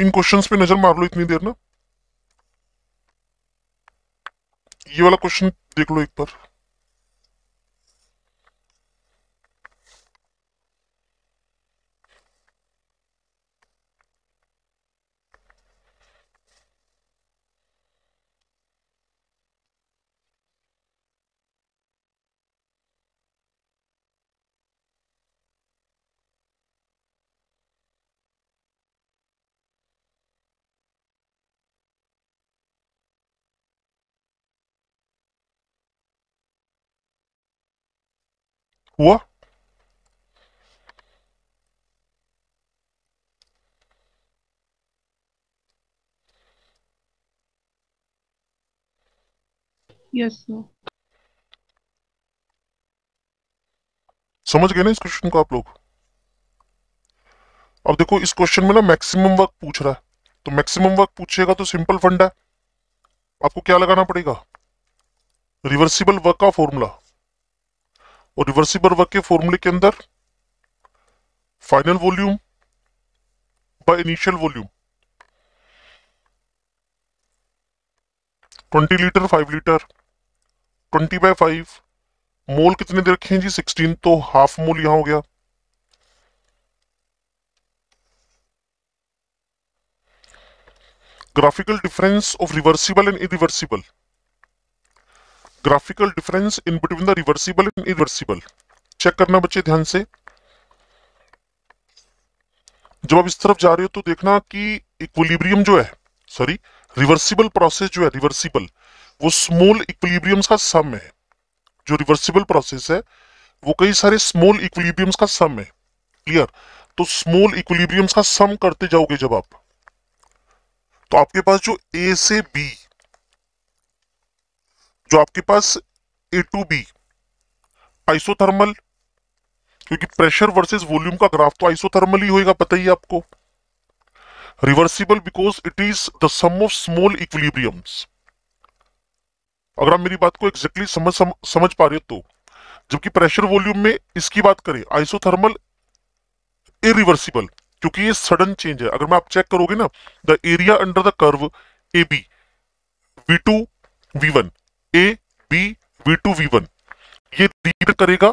इन questions पे नजर मार लो इतनी देर ना ये वाला क्वेश्चन देख लो एक बार Uhr yes, समझ गए ना इस क्वेश्चन को आप लोग अब देखो इस क्वेश्चन में ना मैक्सिमम वर्क पूछ रहा है तो मैक्सिमम वर्क पूछेगा तो सिंपल फंड है आपको क्या लगाना पड़ेगा रिवर्सिबल वर्क का फॉर्मूला और रिवर्सिबल वर्क के फॉर्मूले के अंदर final volume by initial volume 20 litre 5 litre 20 by 5 mole कितने दे रखे हैं जी 16 तो हाफ मोल यहां हो गया graphical difference of reversible and irreversible graphical difference in between the reversible and irreversible check करना बच्चे ध्यान से जब आप इस तरफ जा रहे हो तो देखना कि इक्विलिब्रियम जो है सॉरी रिवर्सिबल प्रोसेस जो है रिवर्सिबल वो स्मॉल इक्विलिब्रियम्स का सम है जो रिवर्सिबल प्रोसेस है वो कई सारे स्मॉल इक्विलिब्रियम्स का सम है क्लियर तो स्मॉल इक्विलिब्रियम्स का सम करते जाओगे जब आप तो आपके पास जो ए से बी जो आपके पास ए टू बी आइसोथर्मल क्योंकि प्रेशर वर्सेस वॉल्यूम का ग्राफ तो आइसोथर्मल ही होगा पता ही आपको reversible because it is the sum of small equilibriums अगर आप मेरी बात को एग्जैक्टली exactly समझ समझ पा रहे हो तो जबकि प्रेशर वॉल्यूम में इसकी बात करें आइसोथर्मल इरिवर्सिबल क्योंकि ये सडन चेंज है अगर मैं आप चेक करोगे ना the area under the curve A B V two V one A B V two V one ये रीड करेगा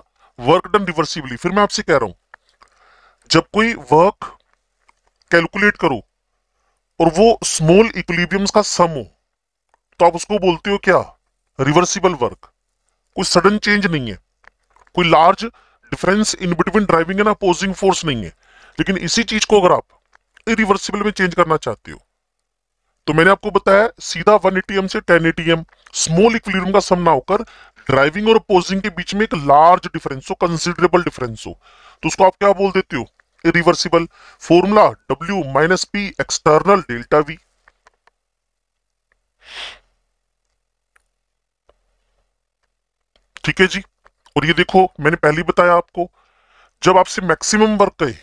वर्क डन रिवर्सिबली फिर मैं आपसे कह रहा हूं जब कोई वर्क कैलकुलेट करो और वो स्मॉल इक्विलिब्रियम्स का सम हो तो आप उसको बोलते हो क्या रिवर्सिबल वर्क कोई सडन चेंज नहीं है कोई large difference in between driving and opposing force नहीं है लेकिन इसी चीज को अगर आप इरिवर्सिबल में चेंज करना चाहते हो तो मैंने आपको बताया सीधा वन एटीएम से टेन एटीएम स्मॉल इक्विलिब्रियम का सामना होकर ड्राइविंग और अपोजिंग के बीच में एक लार्ज डिफरेंस हो कंसिडरेबल डिफरेंस हो तो उसको आप क्या बोल देते हो reversible formula W minus P external delta V ठीक है जी और ये देखो मैंने पहले बताया आपको जब आपसे मैक्सिमम वर्क कहे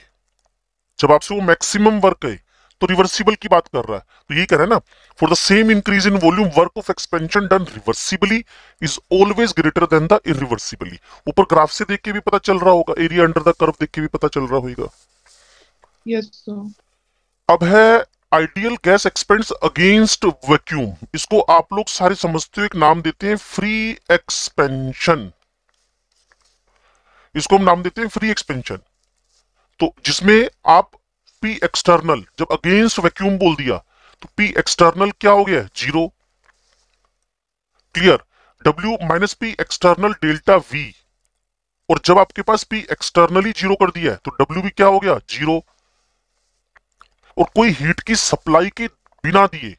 जब आपसे वो मैक्सिमम वर्क कहे तो रिवर्सिबल की बात कर रहा है तो यही कह रहा है ना for the same increase in volume work of expansion done reversibly is always greater than the irreversibly ऊपर ग्राफ से देख के भी पता चल रहा होगा एरिया अंडर द कर्व देख के भी पता चल रहा होगा यस सर अब है ideal gas expands against vacuum इसको आप लोग सारे समझते हो एक नाम देते हैं फ्री एक्सपेंशन इसको हम नाम देते हैं फ्री एक्सपेंशन तो जिसमें आप पी एक्सटर्नल जब अगेंस्ट वैक्यूम बोल दिया तो पी एक्सटर्नल क्या हो गया zero clear W minus P external delta V और जब आपके पास पी एक्सटर्नली जीरो कर दिया है तो डब्ल्यू भी क्या हो गया जीरो और कोई हीट की सप्लाई के बिना दिए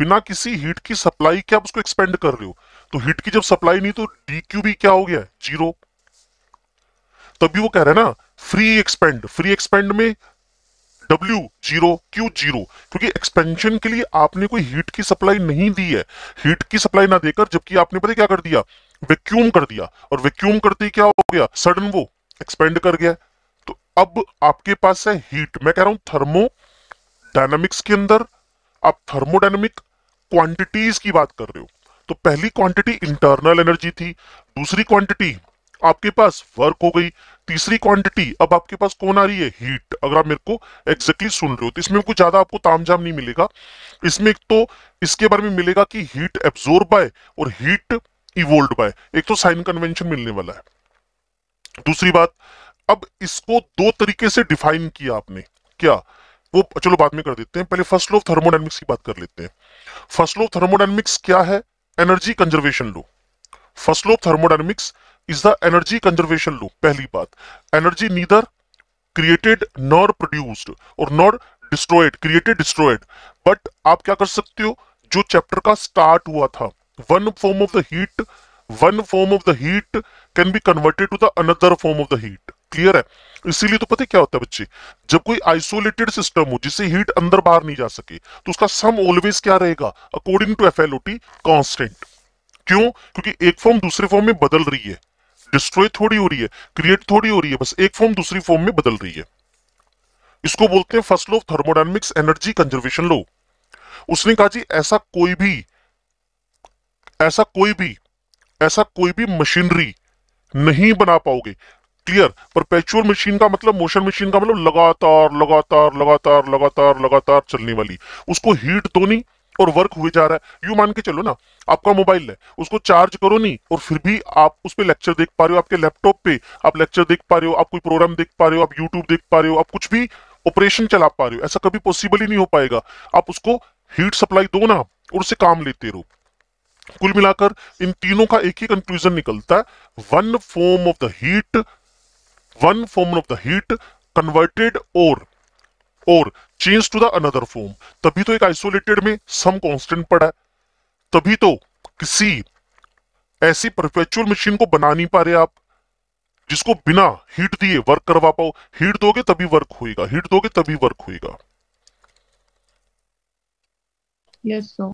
बिना किसी हीट की सप्लाई के आप उसको एक्सपेंड कर रहे हो तो हीट की जब सप्लाई नहीं तो डी क्यू भी क्या हो गया जीरो तभी वो कह रहे हैं ना फ्री एक्सपेंड फ्री एक्सपेंड में डब्ल्यू जीरो क्यू जीरो क्योंकि एक्सपेंशन के लिए आपने कोई हीट की सप्लाई नहीं दी है हीट की सप्लाई ना देकर जबकि आपने पता क्या कर दिया वैक्यूम कर दिया और वैक्यूम करते क्या हो गया सडन वो एक्सपेंड कर गया तो अब आपके पास है हीट मैं कह रहा हूं थर्मो डायनामिक्स के अंदर आप थर्मोडाइनमिक क्वांटिटीज की बात कर रहे हो तो पहली क्वांटिटी इंटरनल एनर्जी थी दूसरी क्वांटिटी आपके पास वर्क हो गई तीसरी क्वांटिटी अब आपके पास कौन आ रही है हीट अगर आप मेरे को एग्जैक्टली सुन रहे हो तो इसमें कुछ ज्यादा आपको तामझाम नहीं मिलेगा इसमें एक तो इसके बारे में मिलेगा कि हीट एब्जोर्ब बाय और हीट इवोल्ड बाय एक तो साइन कन्वेंशन मिलने वाला है दूसरी बात अब इसको दो तरीके से डिफाइन किया आपने क्या वो चलो बाद में कर देते हैं पहले फर्स्ट लो ऑफ थर्मोडाइनमिक्स की बात कर लेते हैं फर्स्ट लो ऑफ थर्मोडाइनमिक्स क्या है energy conservation law first law of thermodynamics is the energy conservation loop पहली बात energy neither created nor produced और nor destroyed created destroyed but आप क्या कर सकते हो जो चैप्टर का स्टार्ट हुआ था one form of the heat one form of the heat can be converted to the another form of the heat clear है इसीलिए तो पता क्या होता है बच्चे जब कोई आइसोलेटेड सिस्टम हो जिससे हीट अंदर बाहर नहीं जा सके तो उसका सम ऑलवेज क्या रहेगा according to F L O T constant क्यों क्योंकि एक फॉर्म दूसरे फॉर्म में बदल रही है डिस्ट्रॉय थोड़ी हो रही है क्रिएट थोड़ी हो रही है बस एक फॉर्म दूसरी फॉर्म में बदल रही है इसको बोलते हैं first law of thermodynamics energy conservation law उसने कहा जी ऐसा कोई भी ऐसा कोई भी ऐसा कोई भी मशीनरी नहीं बना पाओगे क्लियर परपेचुअल मशीन का मतलब मोशन मशीन का मतलब लगातार लगातार लगातार लगातार लगातार चलने वाली उसको हीट तो नहीं और वर्क हुए जा रहा है यू मान के चलो ना आपका मोबाइल है उसको चार्ज करो नहीं और फिर भी आप उस पर लेक्चर देख पा रहे हो आपके लैपटॉप पे आप लेक्चर देख पा रहे हो आप कोई प्रोग्राम देख पा रहे हो आप यूट्यूब देख पा रहे हो आप कुछ भी ऑपरेशन चला पा रहे हो ऐसा कभी पॉसिबल ही नहीं हो पाएगा आप उसको हीट सप्लाई दो ना और उसे काम लेते रहो कुल मिलाकर इन तीनों का एक ही कंक्लूजन निकलता है one form of the heat one form of the heat converted और और change to the another form तभी तो एक आइसोलेटेड में सम कांस्टेंट पड़ा है तभी तो किसी ऐसी परफेक्चुअल मशीन को बना नहीं पा रहे आप जिसको बिना हीट दिए वर्क करवा पाओ हीट दोगे तभी वर्क होएगा हीट दोगे तभी वर्क होएगा yes,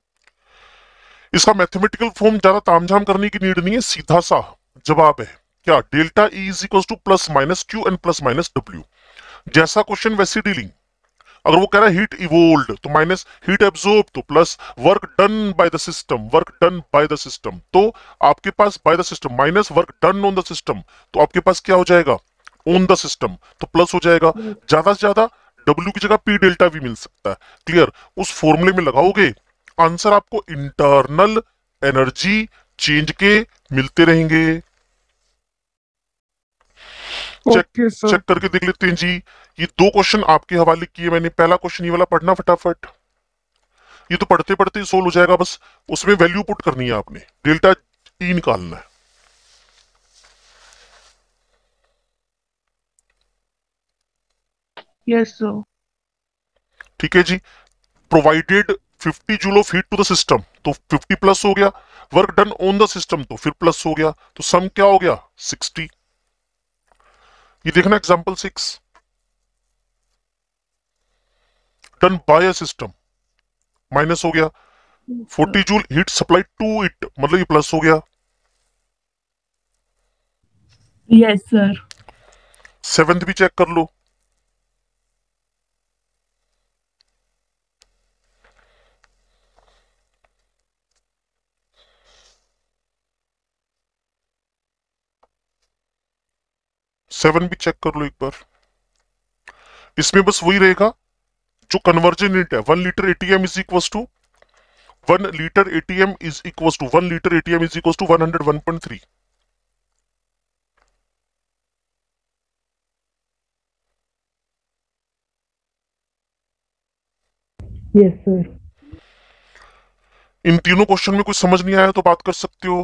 इसका मैथमेटिकल फॉर्म ज्यादा तामझाम करने की नीड नहीं है सीधा सा जवाब है क्या delta is equal to plus minus Q and plus minus W जैसा क्वेश्चन वैसी डीलिंग अगर वो कह रहा है हीट इवोल्ड तो माइनस हीट एब्जॉर्ब तो plus work done by the system work done by the system तो आपके पास by the system minus work done on the system तो आपके पास क्या हो जाएगा ऑन द सिस्टम तो प्लस हो जाएगा ज्यादा से ज्यादा डब्ल्यू की जगह पी डेल्टा भी मिल सकता है क्लियर उस फॉर्मूले में लगाओगे आंसर आपको इंटरनल एनर्जी चेंज के मिलते रहेंगे चेक चेक करके देख लेते हैं जी ये दो क्वेश्चन आपके हवाले किए मैंने पहला क्वेश्चन ये वाला पढ़ना फटाफट ये तो पढ़ते पढ़ते सोल्व हो जाएगा बस उसमें वैल्यू पुट करनी है आपने डेल्टा टी निकालना है yes ठीक है जी provided 50 joule of heat to the system तो 50 प्लस हो गया work done on the system तो फिर प्लस हो गया तो सम क्या हो गया 60 ये देखना एग्जांपल सिक्स टन बाय सिस्टम माइनस हो गया forty joule heat supply to it मतलब ये प्लस हो गया यस सर सेवेंथ भी चेक कर लो सेवन भी चेक कर लो एक बार इसमें बस वही रहेगा जो कन्वर्जन रेट है one litre atm is equal to one litre atm is equal to one litre atm is equal to one hundred one point three yes sir इन तीनों क्वेश्चन में कुछ समझ नहीं आया तो बात कर सकते हो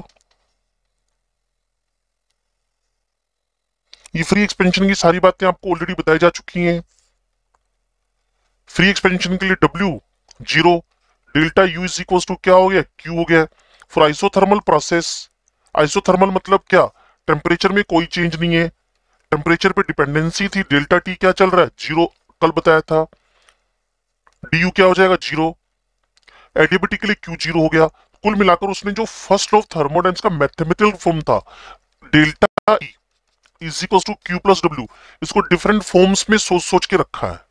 ये फ्री एक्सपेंशन की सारी बातें आपको ऑलरेडी बताई जा चुकी हैं फ्री एक्सपेंशन के लिए W zero delta U is equal to क्या हो गया क्यू हो गया फॉर आइसोथर्मल प्रोसेस आइसोथर्मल मतलब क्या टेम्परेचर में कोई चेंज नहीं है टेम्परेचर पे डिपेंडेंसी थी डेल्टा टी क्या चल रहा है जीरो कल बताया था डी यू क्या हो जाएगा जीरो एडिबिटी के लिए क्यू जीरो हो गया कुल मिलाकर उसने जो फर्स्ट ऑफ थर्मोडाइम्स का मैथमेटिकल फॉर्म था delta E e, is equal to Q plus W इसको डिफरेंट फॉर्म्स में सोच सोच के रखा है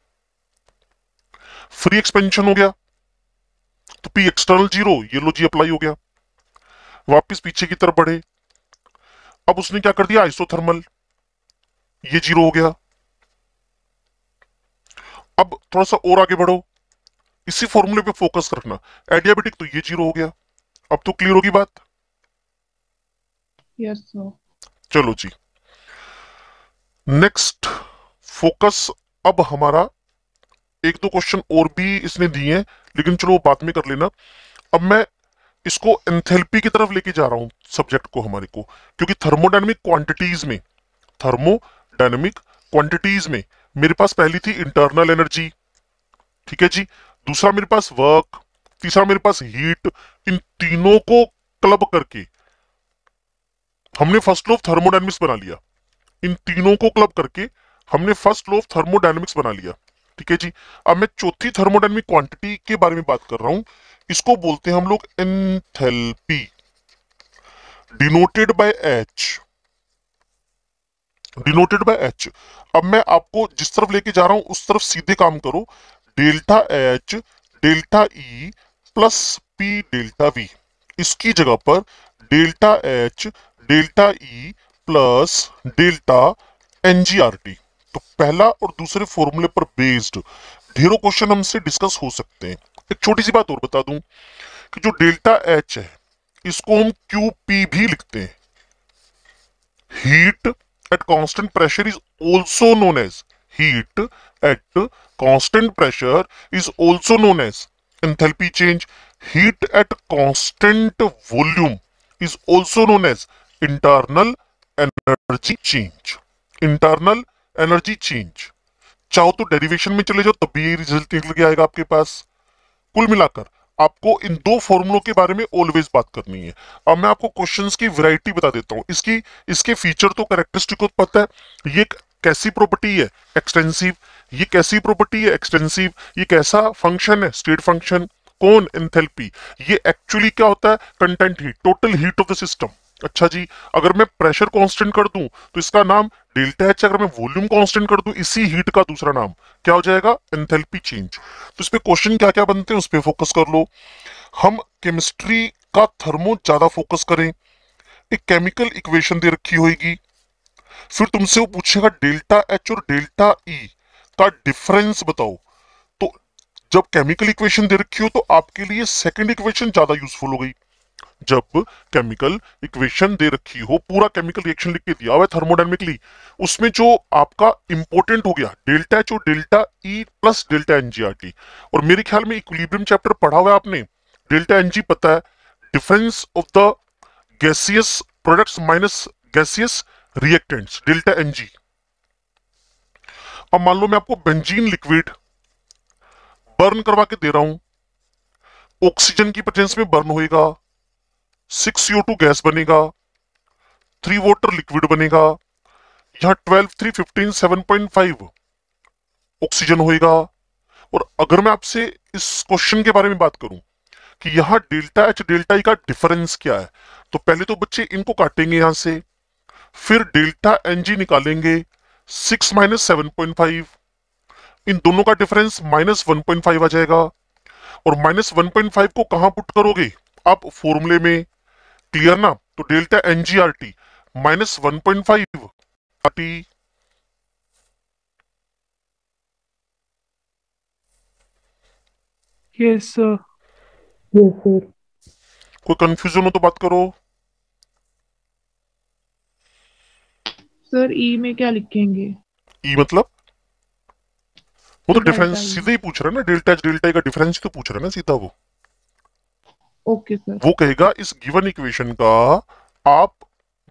फ्री एक्सपेंशन हो गया तो पी एक्सटर्नल जीरो ये लो जी अप्लाई हो गया वापस पीछे की तरफ बढ़े अब उसने क्या कर दिया आइसोथर्मल ये जीरो हो गया अब थोड़ा सा और आगे बढ़ो इसी फॉर्मूले पे फोकस करना एडियाबेटिक तो ये जीरो हो गया अब तो क्लियर होगी बात यस yes, सर चलो जी नेक्स्ट फोकस अब हमारा एक दो क्वेश्चन और भी इसने दिए हैं लेकिन चलो बात में कर लेना अब मैं इसको एंथेल्पी की तरफ लेके जा रहा हूं सब्जेक्ट को हमारे को क्योंकि थर्मोडाइनमिक क्वांटिटीज में थर्मोडाइनमिक क्वांटिटीज में मेरे पास पहली थी इंटरनल एनर्जी ठीक है जी दूसरा मेरे पास वर्क तीसरा मेरे पास हीट इन तीनों को क्लब करके हमने फर्स्ट लॉ ऑफ थर्मोडाइनमिक्स बना लिया इन तीनों को क्लब करके हमने फर्स्ट लॉ ऑफ थर्मोडाइनमिक्स बना लिया ठीक है जी अब मैं चौथी थर्मोडाइनमिक क्वांटिटी के बारे में बात कर रहा हूं इसको बोलते हैं हम लोग enthalpy denoted by H denoted by H अब मैं आपको जिस तरफ लेके जा रहा हूं उस तरफ सीधे काम करो delta H delta E plus P delta V इसकी जगह पर delta H delta E e plus delta NGRT तो पहला और दूसरे फॉर्मूले पर बेस्ड ढेरों क्वेश्चन हमसे डिस्कस हो सकते हैं एक छोटी सी बात और बता दूं कि जो डेल्टा एच है इसको हम क्यू पी भी लिखते हैं heat at constant pressure is also known as heat at constant pressure is also known as enthalpy change heat at constant volume is also known as internal energy change internal energy change चाहो तो derivation में चले जाओ तब भी ये result निकल के आएगा आपके पास कुल मिलाकर आपको इन दो फॉर्मुलों के बारे में ऑलवेज बात करनी है अब मैं आपको क्वेश्चंस की वैरायटी बता देता हूँ इसकी इसके फीचर तो करेक्टरिस्टिक को पता है ये कैसी प्रॉपर्टी है एक्सटेंसिव ये कैसी प्रॉपर्टी है एक्सटेंसिव ये कैसा फंक्शन है स्टेट फंक्शन कौन एंथेल्पी ये एक्चुअली क्या होता है content heat total heat of the system अच्छा जी अगर मैं प्रेशर कांस्टेंट कर दूं तो इसका नाम डेल्टा एच अगर मैं वॉल्यूम कांस्टेंट कर दूं इसी हीट का दूसरा नाम क्या हो जाएगा एंथेल्पी चेंज तो इस पे क्वेश्चन क्या क्या बनते हैं उस पर फोकस कर लो हम केमिस्ट्री का थर्मो ज्यादा फोकस करें एक केमिकल इक्वेशन दे रखी होगी फिर तुमसे वो पूछेगा डेल्टा एच और डेल्टा ई e का डिफरेंस बताओ तो जब केमिकल इक्वेशन दे रखी हो तो आपके लिए सेकंड इक्वेशन ज्यादा यूजफुल हो गई जब केमिकल इक्वेशन दे रखी हो पूरा केमिकल रिएक्शन लिख के दिया हुआ है थर्मोडाइनमिकली उसमें जो आपका इंपॉर्टेंट हो गया डेल्टा एच और delta E plus delta n g RT और मेरे ख्याल में इक्विलिब्रियम चैप्टर पढ़ा हुआ है आपने डेल्टा एनजी पता है difference of the gaseous products minus gaseous reactants delta n g अब मान लो मैं आपको बेंजीन लिक्विड बर्न करवा के दे रहा हूं ऑक्सीजन की प्रेजेंस में बर्न होएगा सिक्स सीओ टू गैस बनेगा थ्री वाटर लिक्विड बनेगा यहां twelve three fifteen seven point five oxygen होगा और अगर मैं आपसे इस क्वेश्चन के बारे में बात करूं कि यहां डेल्टा एच डेल्टा का डिफरेंस क्या है तो पहले तो बच्चे इनको काटेंगे यहां से फिर डेल्टा एन जी निकालेंगे six minus seven point five इन दोनों का difference minus one point five आ जाएगा और माइनस वन पॉइंट फाइव को कहां पुट करोगे आप फॉर्मूले में क्लियर ना तो delta n g RT minus one point five yes sir कोई कंफ्यूजन हो तो बात करो सर ई e में क्या लिखेंगे ई e मतलब वो तो डिफरेंस e. सीधे ही पूछ रहा है ना डेल्टा डेल्टा का डिफरेंस तो पूछ रहा है ना सीधा वो ओके सर वो कहेगा इस गिवन इक्वेशन का आप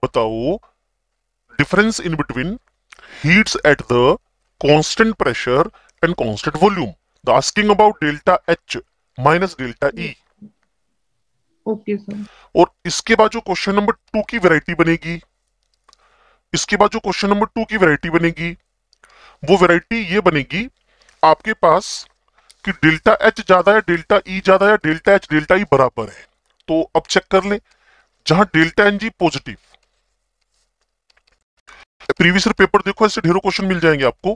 बताओ difference in between heats at the constant pressure and constant volume the asking about delta H minus delta E okay sir और इसके बाद जो क्वेश्चन नंबर टू की वैरायटी बनेगी इसके बाद जो क्वेश्चन नंबर टू की वैरायटी बनेगी वो वैरायटी ये बनेगी आपके पास कि डेल्टा एच ज्यादा है डेल्टा ई e ज्यादा है delta H delta E e बराबर है तो अब चेक कर ले जहां delta n g positive previous paper देखो ऐसे ढेरों क्वेश्चन मिल जाएंगे आपको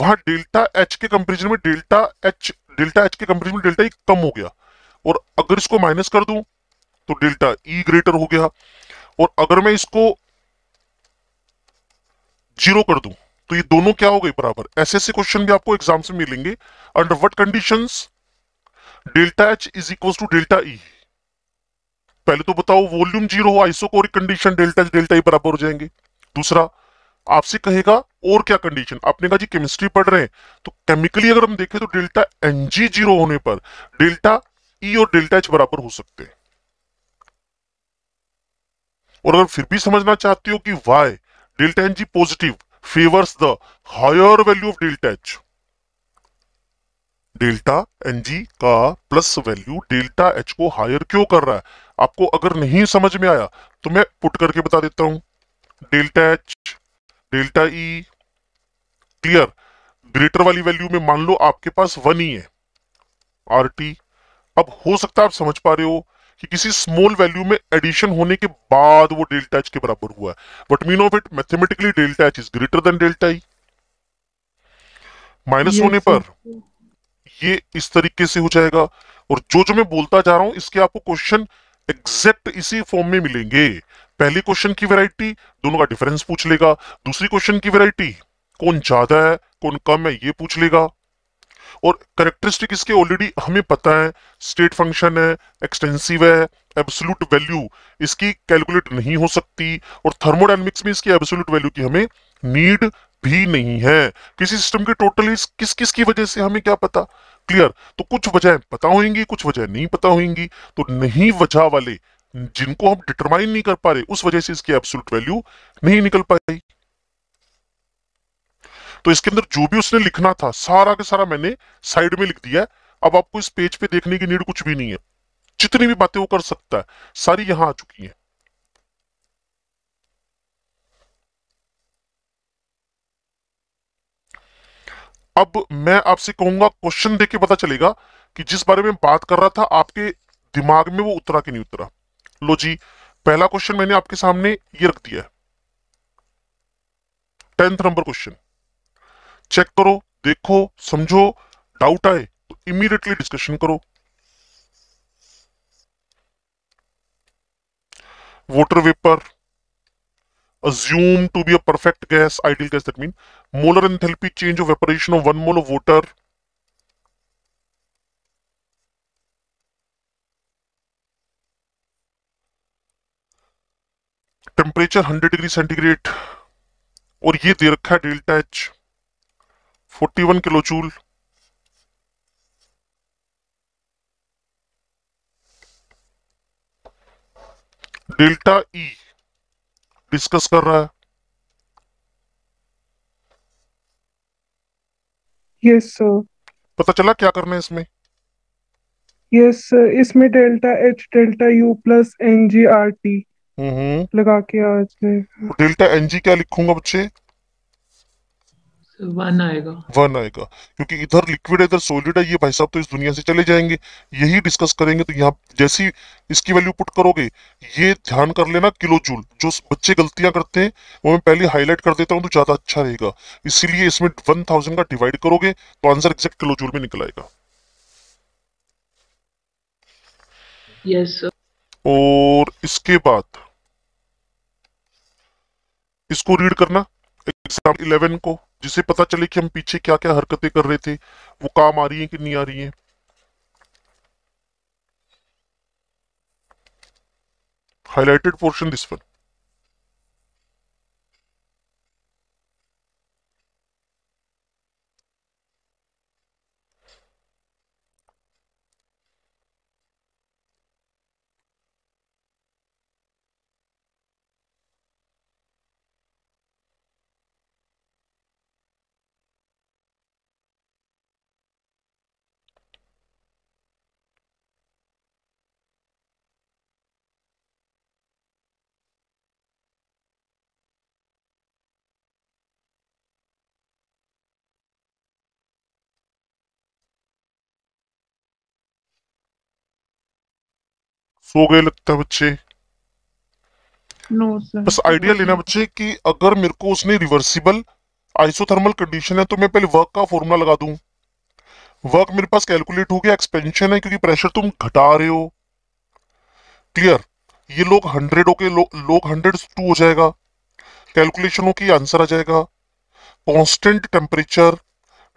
वहां डेल्टा एच के कंपेरिजन में डेल्टा एच डेल्टा एच के कंपेरिजन में डेल्टा ई e कम हो गया और अगर इसको माइनस कर दू तो डेल्टा ई ग्रेटर हो गया और अगर मैं इसको जीरो कर दूं तो ये दोनों क्या हो गई बराबर ऐसे ऐसे क्वेश्चन भी आपको एग्जाम से मिलेंगे under what condition delta H is equal to delta E पहले तो बताओ वॉल्यूम जीरो हो isochoric condition delta delta E बराबर हो जाएंगे दूसरा आपसे कहेगा और क्या कंडीशन आपने कहा जी केमिस्ट्री पढ़ रहे हैं तो केमिकली अगर हम देखें तो डेल्टा एन जी जीरो होने पर डेल्टा ई e और डेल्टा एच बराबर हो सकते हैं और अगर फिर भी समझना चाहते हो कि why delta n g positive favors the higher value of delta H. Delta n g का प्लस वैल्यू डेल्टा एच को हायर क्यों कर रहा है आपको अगर नहीं समझ में आया तो मैं पुट करके बता देता हूं delta H delta E clear greater वाली वैल्यू में मान लो आपके पास वन ही e है आर टी अब हो सकता है आप समझ पा रहे हो कि किसी स्मॉल वैल्यू में एडिशन होने के बाद वो डेल्टा एच के बराबर हुआ है but mean of it mathematically delta H is greater than delta E minus होने पर ये इस तरीके से हो जाएगा और जो जो मैं बोलता जा रहा हूं इसके आपको क्वेश्चन एग्जैक्ट इसी फॉर्म में मिलेंगे पहली क्वेश्चन की वैरायटी दोनों का डिफरेंस पूछ लेगा दूसरी क्वेश्चन की वैरायटी कौन ज्यादा है कौन कम है ये पूछ लेगा और करेक्टरिस्टिक इसके ऑलरेडी हमें पता है स्टेट फंक्शन है एक्सटेंसिव है एब्सोलूट वैल्यू इसकी कैलकुलेट नहीं हो सकती और थर्मोडाइनमिक्स में इसकी एब्सोलूट वैल्यू की हमें नीड भी नहीं है किसी सिस्टम के टोटल किस किस की वजह से हमें क्या पता क्लियर तो कुछ वजह पता होंगी कुछ वजह नहीं पता होंगी तो नहीं वजह वाले जिनको हम डिटरमाइन नहीं कर पा रहे उस वजह से इसकी एब्सोलूट वैल्यू नहीं निकल पाई तो इसके अंदर जो भी उसने लिखना था सारा के सारा मैंने साइड में लिख दिया है अब आपको इस पेज पे देखने की नीड कुछ भी नहीं है जितनी भी बातें वो कर सकता है सारी यहां आ चुकी है अब मैं आपसे कहूंगा क्वेश्चन देख के पता चलेगा कि जिस बारे में बात कर रहा था आपके दिमाग में वो उतरा कि नहीं उतरा लो जी पहला क्वेश्चन मैंने आपके सामने ये रख दिया है टेंथ नंबर क्वेश्चन चेक करो देखो समझो डाउट आए तो इमीडिएटली डिस्कशन करो water vapor assumed to be a perfect gas ideal gas that means molar enthalpy change of evaporation of 1 mole of water temperature 100 degree centigrade और ये दे रखा है delta H forty one kilo joule delta E e discuss कर रहा है yes yes, sir पता चला क्या करना है इसमें यस yes, इसमें delta H delta U plus n g R T लगा के आज डेल्टा एन जी क्या लिखूंगा बच्चे वन आएगा वन आएगा क्योंकि इधर लिक्विड है इधर सोलिड है ये भाई साहब तो इस दुनिया से चले जाएंगे यही डिस्कस करेंगे तो यहाँ जैसी इसकी वैल्यू पुट करोगे ये ध्यान कर लेना किलो जूल जो बच्चे गलतियां करते हैं वो मैं पहले हाईलाइट कर देता हूँ तो ज्यादा अच्छा रहेगा इसीलिए इसमें वन थाउजेंड का डिवाइड करोगे तो आंसर एग्जैक्ट किलो जूल में निकल आएगा yes, और इसके बाद इसको रीड करना एग्जाम इलेवन को जिससे पता चले कि हम पीछे क्या क्या हरकतें कर रहे थे वो काम आ रही है कि नहीं आ रही है हाईलाइटेड पोर्शन दिस वन सो गए लगता है बच्चे नो सर बस आइडिया लेना बच्चे कि अगर मेरे को उसने रिवर्सिबल आइसोथर्मल कंडीशन है तो मैं पहले वर्क का फॉर्मूला लगा दू वर्क मेरे पास कैलकुलेट हो गया एक्सपेंशन है क्योंकि प्रेशर तुम घटा रहे हो क्लियर ये लोग हंड्रेड हो के लोग हंड्रेड टू हो जाएगा कैलकुलेशन हो कि आंसर आ जाएगा constant temperature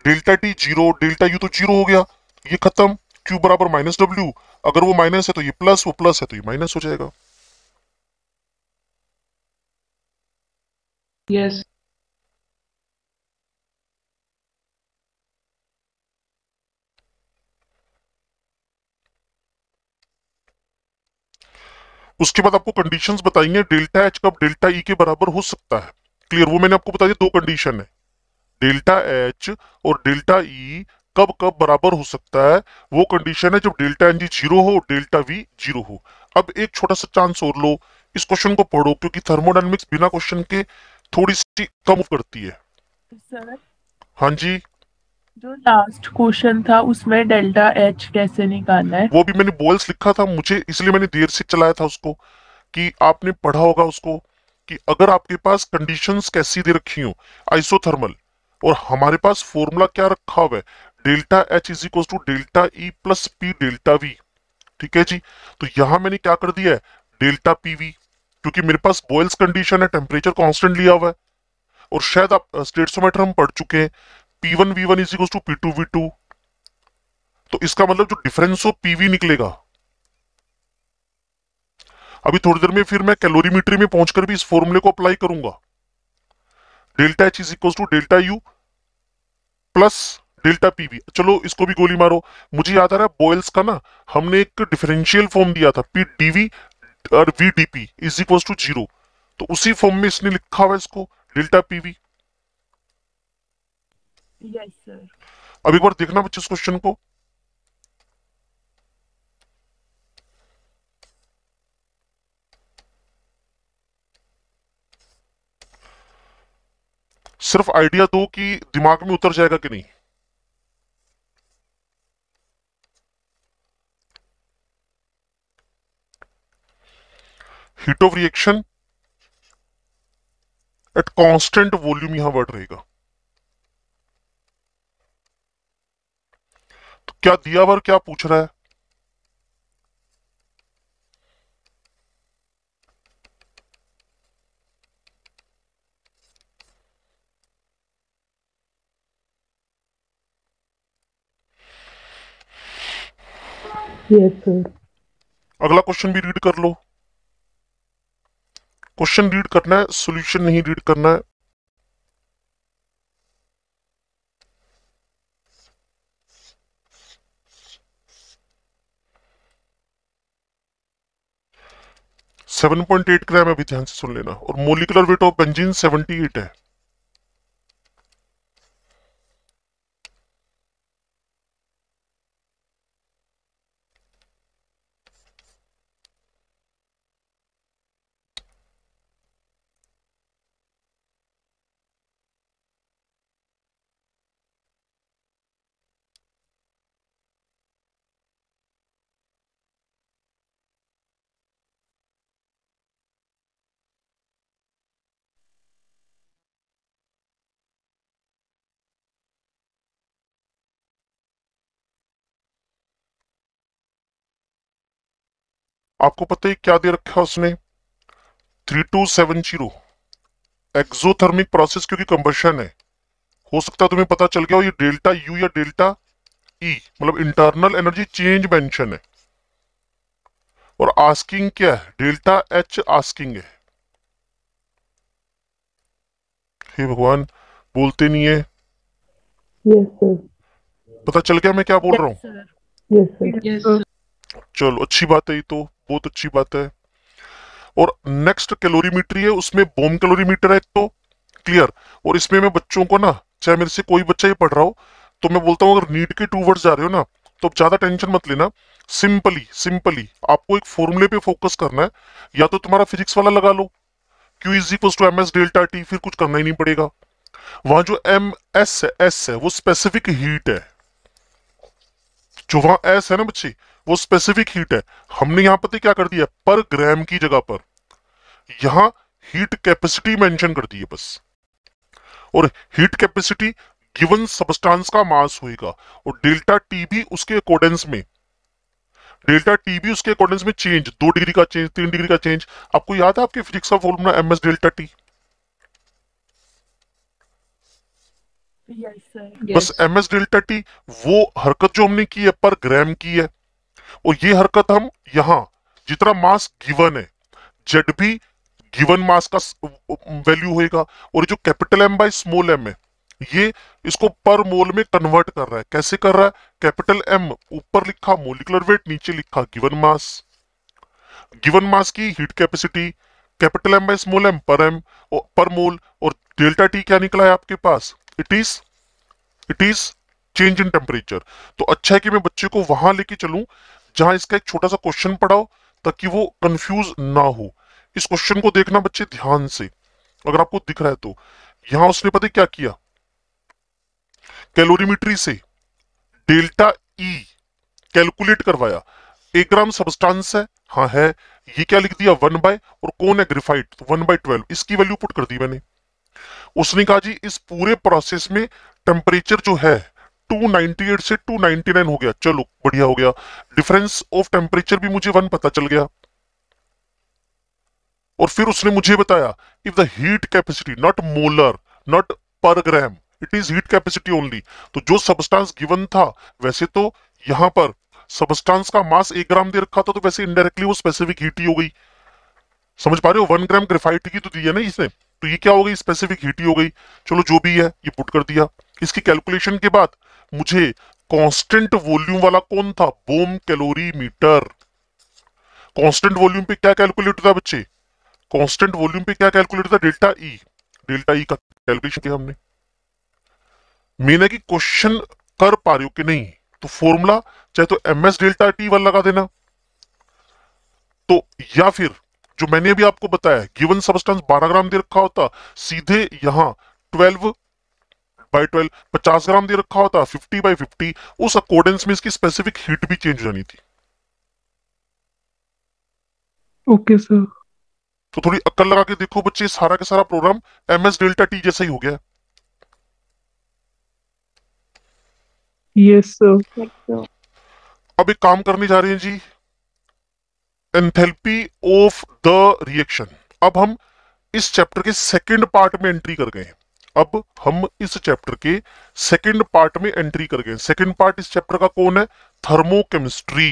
delta T zero delta U तो जीरो हो गया ये खत्म क्यू बराबर माइनस डब्ल्यू अगर वो माइनस है तो ये प्लस वो प्लस है तो ये माइनस हो जाएगा yes. उसके बाद आपको कंडीशंस बताएंगे डेल्टा एच कब डेल्टा ई e के बराबर हो सकता है क्लियर वो मैंने आपको बता दिया दो कंडीशन है डेल्टा एच और डेल्टा ई e कब कब बराबर हो सकता है वो कंडीशन है जब डेल्टा एन जी जीरो हो डेल्टा वी जीरो हो अब एक छोटा सा चांस और लो इस क्वेश्चन को पढ़ो क्योंकि थर्मोडाइनमिक्स बिना क्वेश्चन के थोड़ी सी कम करती है सर हाँ जी जो लास्ट क्वेश्चन था उसमें डेल्टा एच कैसे निकालना है वो भी मैंने बोल्स लिखा था मुझे इसलिए मैंने देर से चलाया था उसको कि आपने पढ़ा होगा उसको कि अगर आपके पास कंडीशंस कैसी दे रखी हो आइसोथर्मल और हमारे पास फॉर्मूला क्या रखा हुआ है delta H is equal to delta E plus P delta V ठीक है जी तो यहां मैंने क्या कर दिया है डेल्टा पीवी क्योंकि मेरे पास बॉयल्स कंडीशन है टेम्परेचर कॉन्स्टेंट लिया हुआ है और शायद आप स्टेट्सोमीटर हम पढ़ चुके हैं P one V one is equal to P two V two तो इसका मतलब जो डिफरेंस हो पीवी निकलेगा अभी थोड़ी देर में फिर मैं कैलोरीमीटरी में पहुंचकर भी इस फॉर्मूले को अप्लाई करूंगा delta H is equal to delta U plus delta PV चलो इसको भी गोली मारो मुझे याद आ रहा है बॉयल्स का ना हमने एक डिफरेंशियल फॉर्म दिया था पी डीवी और V d P is equal to zero तो उसी फॉर्म में इसने लिखा हुआ इसको डेल्टा पीवी yes, sir. अब एक बार देखना बच्चे इस क्वेश्चन को सिर्फ आइडिया दो कि दिमाग में उतर जाएगा कि नहीं heat of reaction at constant volume यहां वर्ड रहेगा तो क्या दिया वर्ग क्या पूछ रहा है yes, sir. अगला क्वेश्चन भी रीड कर लो क्वेश्चन रीड करना है सॉल्यूशन नहीं रीड करना है सेवन पॉइंट एट ग्राम अभी ध्यान से सुन लेना और molecular weight of benzene seventy eight है आपको पता ही क्या दे रखा है उसने three two seven zero exothermic process क्योंकि कंबशन है हो सकता है तुम्हें पता चल गया ये डेल्टा यू या डेल्टा ई मतलब इंटरनल एनर्जी चेंज मेंशन है और आस्किंग क्या है डेल्टा एच आस्किंग है हे भगवान बोलते नहीं है yes, पता चल गया मैं क्या बोल yes, रहा हूँ yes, sir. yes, sir. चलो अच्छी बात है ये तो बहुत अच्छी बात है और नेक्स्ट कैलोरीमीटरी है उसमें बोम कैलोरीमीटर है तो क्लियर और इसमें मैं बच्चों को ना चाहे मेरे से कोई बच्चा ही पढ़ रहा हो तो मैं बोलता हूँ अगर नीट के टू वर्ड जा रहे हो ना तो ज्यादा टेंशन मत लेना सिंपली सिंपली आपको एक फॉर्मूले पे फोकस करना है या तो तुम्हारा फिजिक्स वाला लगा लो Q is equal to m s delta T फिर कुछ करना ही नहीं पड़ेगा वहां जो एम एस है एस है वो स्पेसिफिक हीट है जो वहां एस है ना बच्चे वो स्पेसिफिक हीट है हमने यहां पर क्या कर दिया पर ग्राम की जगह पर यहां हीट कैपेसिटी मेंशन कर दी है बस और हीट कैपेसिटी गिवन सबस्टांस का मास होएगा और डेल्टा टी भी उसके अकॉर्डेंस में डेल्टा टी भी उसके अकॉर्डेंस में चेंज दो डिग्री का चेंज तीन डिग्री का चेंज आपको याद है आपके फिजिक्स का formula m s delta T yes, sir. Yes. बस एम एस डेल्टा टी वो हरकत जो हमने की है पर ग्राम की है और ये हरकत हम यहां जितना मास गिवन है जेड भी गिवन मास का वैल्यू होएगा और जो capital M by small m है ये इसको पर मोल में कन्वर्ट कर रहा है कैसे कर रहा है कैपिटल एम ऊपर लिखा मोलिकुलर वेट नीचे लिखा गिवन मास गिवन मास की heat capacity capital M by small m पर एम पर मोल और डेल्टा टी क्या निकला है आपके पास it is it is change in temperature तो अच्छा है कि मैं बच्चे को वहां लेके चलूं जहां इसका एक छोटा सा क्वेश्चन पढ़ाओ ताकि वो कंफ्यूज ना हो इस क्वेश्चन को देखना बच्चे ध्यान से अगर आपको दिख रहा है तो यहां उसने पता क्या किया कैलोरीमीट्री से डेल्टा ई कैलकुलेट करवाया एक ग्राम सबस्टांस है हाँ है ये क्या लिख दिया वन बाय और कौन है ग्रेफाइट वन बाय ट्वेल्व इसकी वैल्यू पुट कर दी मैंने उसने कहा जी इस पूरे प्रोसेस में टेम्परेचर जो है 298 से 299 हो गया चलो बढ़िया हो गया डिफरेंस ऑफ टेम्परेचर भी मुझे वन पता चल गया और फिर उसने मुझे बताया if the heat capacity not molar not per gram it is heat capacity only तो जो सबस्टांस गिवन था वैसे तो यहां पर सबस्टांस का मास एक ग्राम दे रखा था तो वैसे इनडायरेक्टली वो स्पेसिफिक हीट ही हो गई समझ पा रहे हो वन ग्राम ग्रेफाइट की तो दी है ना इसने तो ये क्या हो गई स्पेसिफिक हीट ही हो गई चलो जो भी है ये पुट कर दिया इसकी कैलकुलेशन के बाद मुझे कांस्टेंट वॉल्यूम वाला कौन था bomb calorimeter constant volume पे क्या कैलकुलेट था बच्चे कांस्टेंट वॉल्यूम पे क्या कैलकुलेट था डेल्टा ई डेल्टा ई का कैलकुलेशन किया हमने मेन है कि क्वेश्चन कर पा रहे हो कि नहीं तो फॉर्मूला चाहे तो एम एस डेल्टा टी वाला लगा देना तो या फिर जो मैंने अभी आपको बताया गिवन सबस्टेंस 12 ग्राम दे रखा होता सीधे यहां 12 बाई ट्वेल्व पचास ग्राम दे रखा होता फिफ्टी बाई फिफ्टी उस अकॉर्डेंस में इसकी स्पेसिफिक हीट भी चेंज हो जानी थी ओके okay, सर तो थोड़ी अक्कल लगा के देखो बच्चे सारा का सारा program m s delta T जैसा ही हो गया yes, सर अब एक काम करने जा रहे हैं जी एंथेल्पी ऑफ द रिएक्शन अब हम इस चैप्टर के सेकंड पार्ट में एंट्री कर गए हैं अब हम इस चैप्टर के सेकंड पार्ट में एंट्री कर गए सेकंड पार्ट इस चैप्टर का कौन है थर्मोकेमिस्ट्री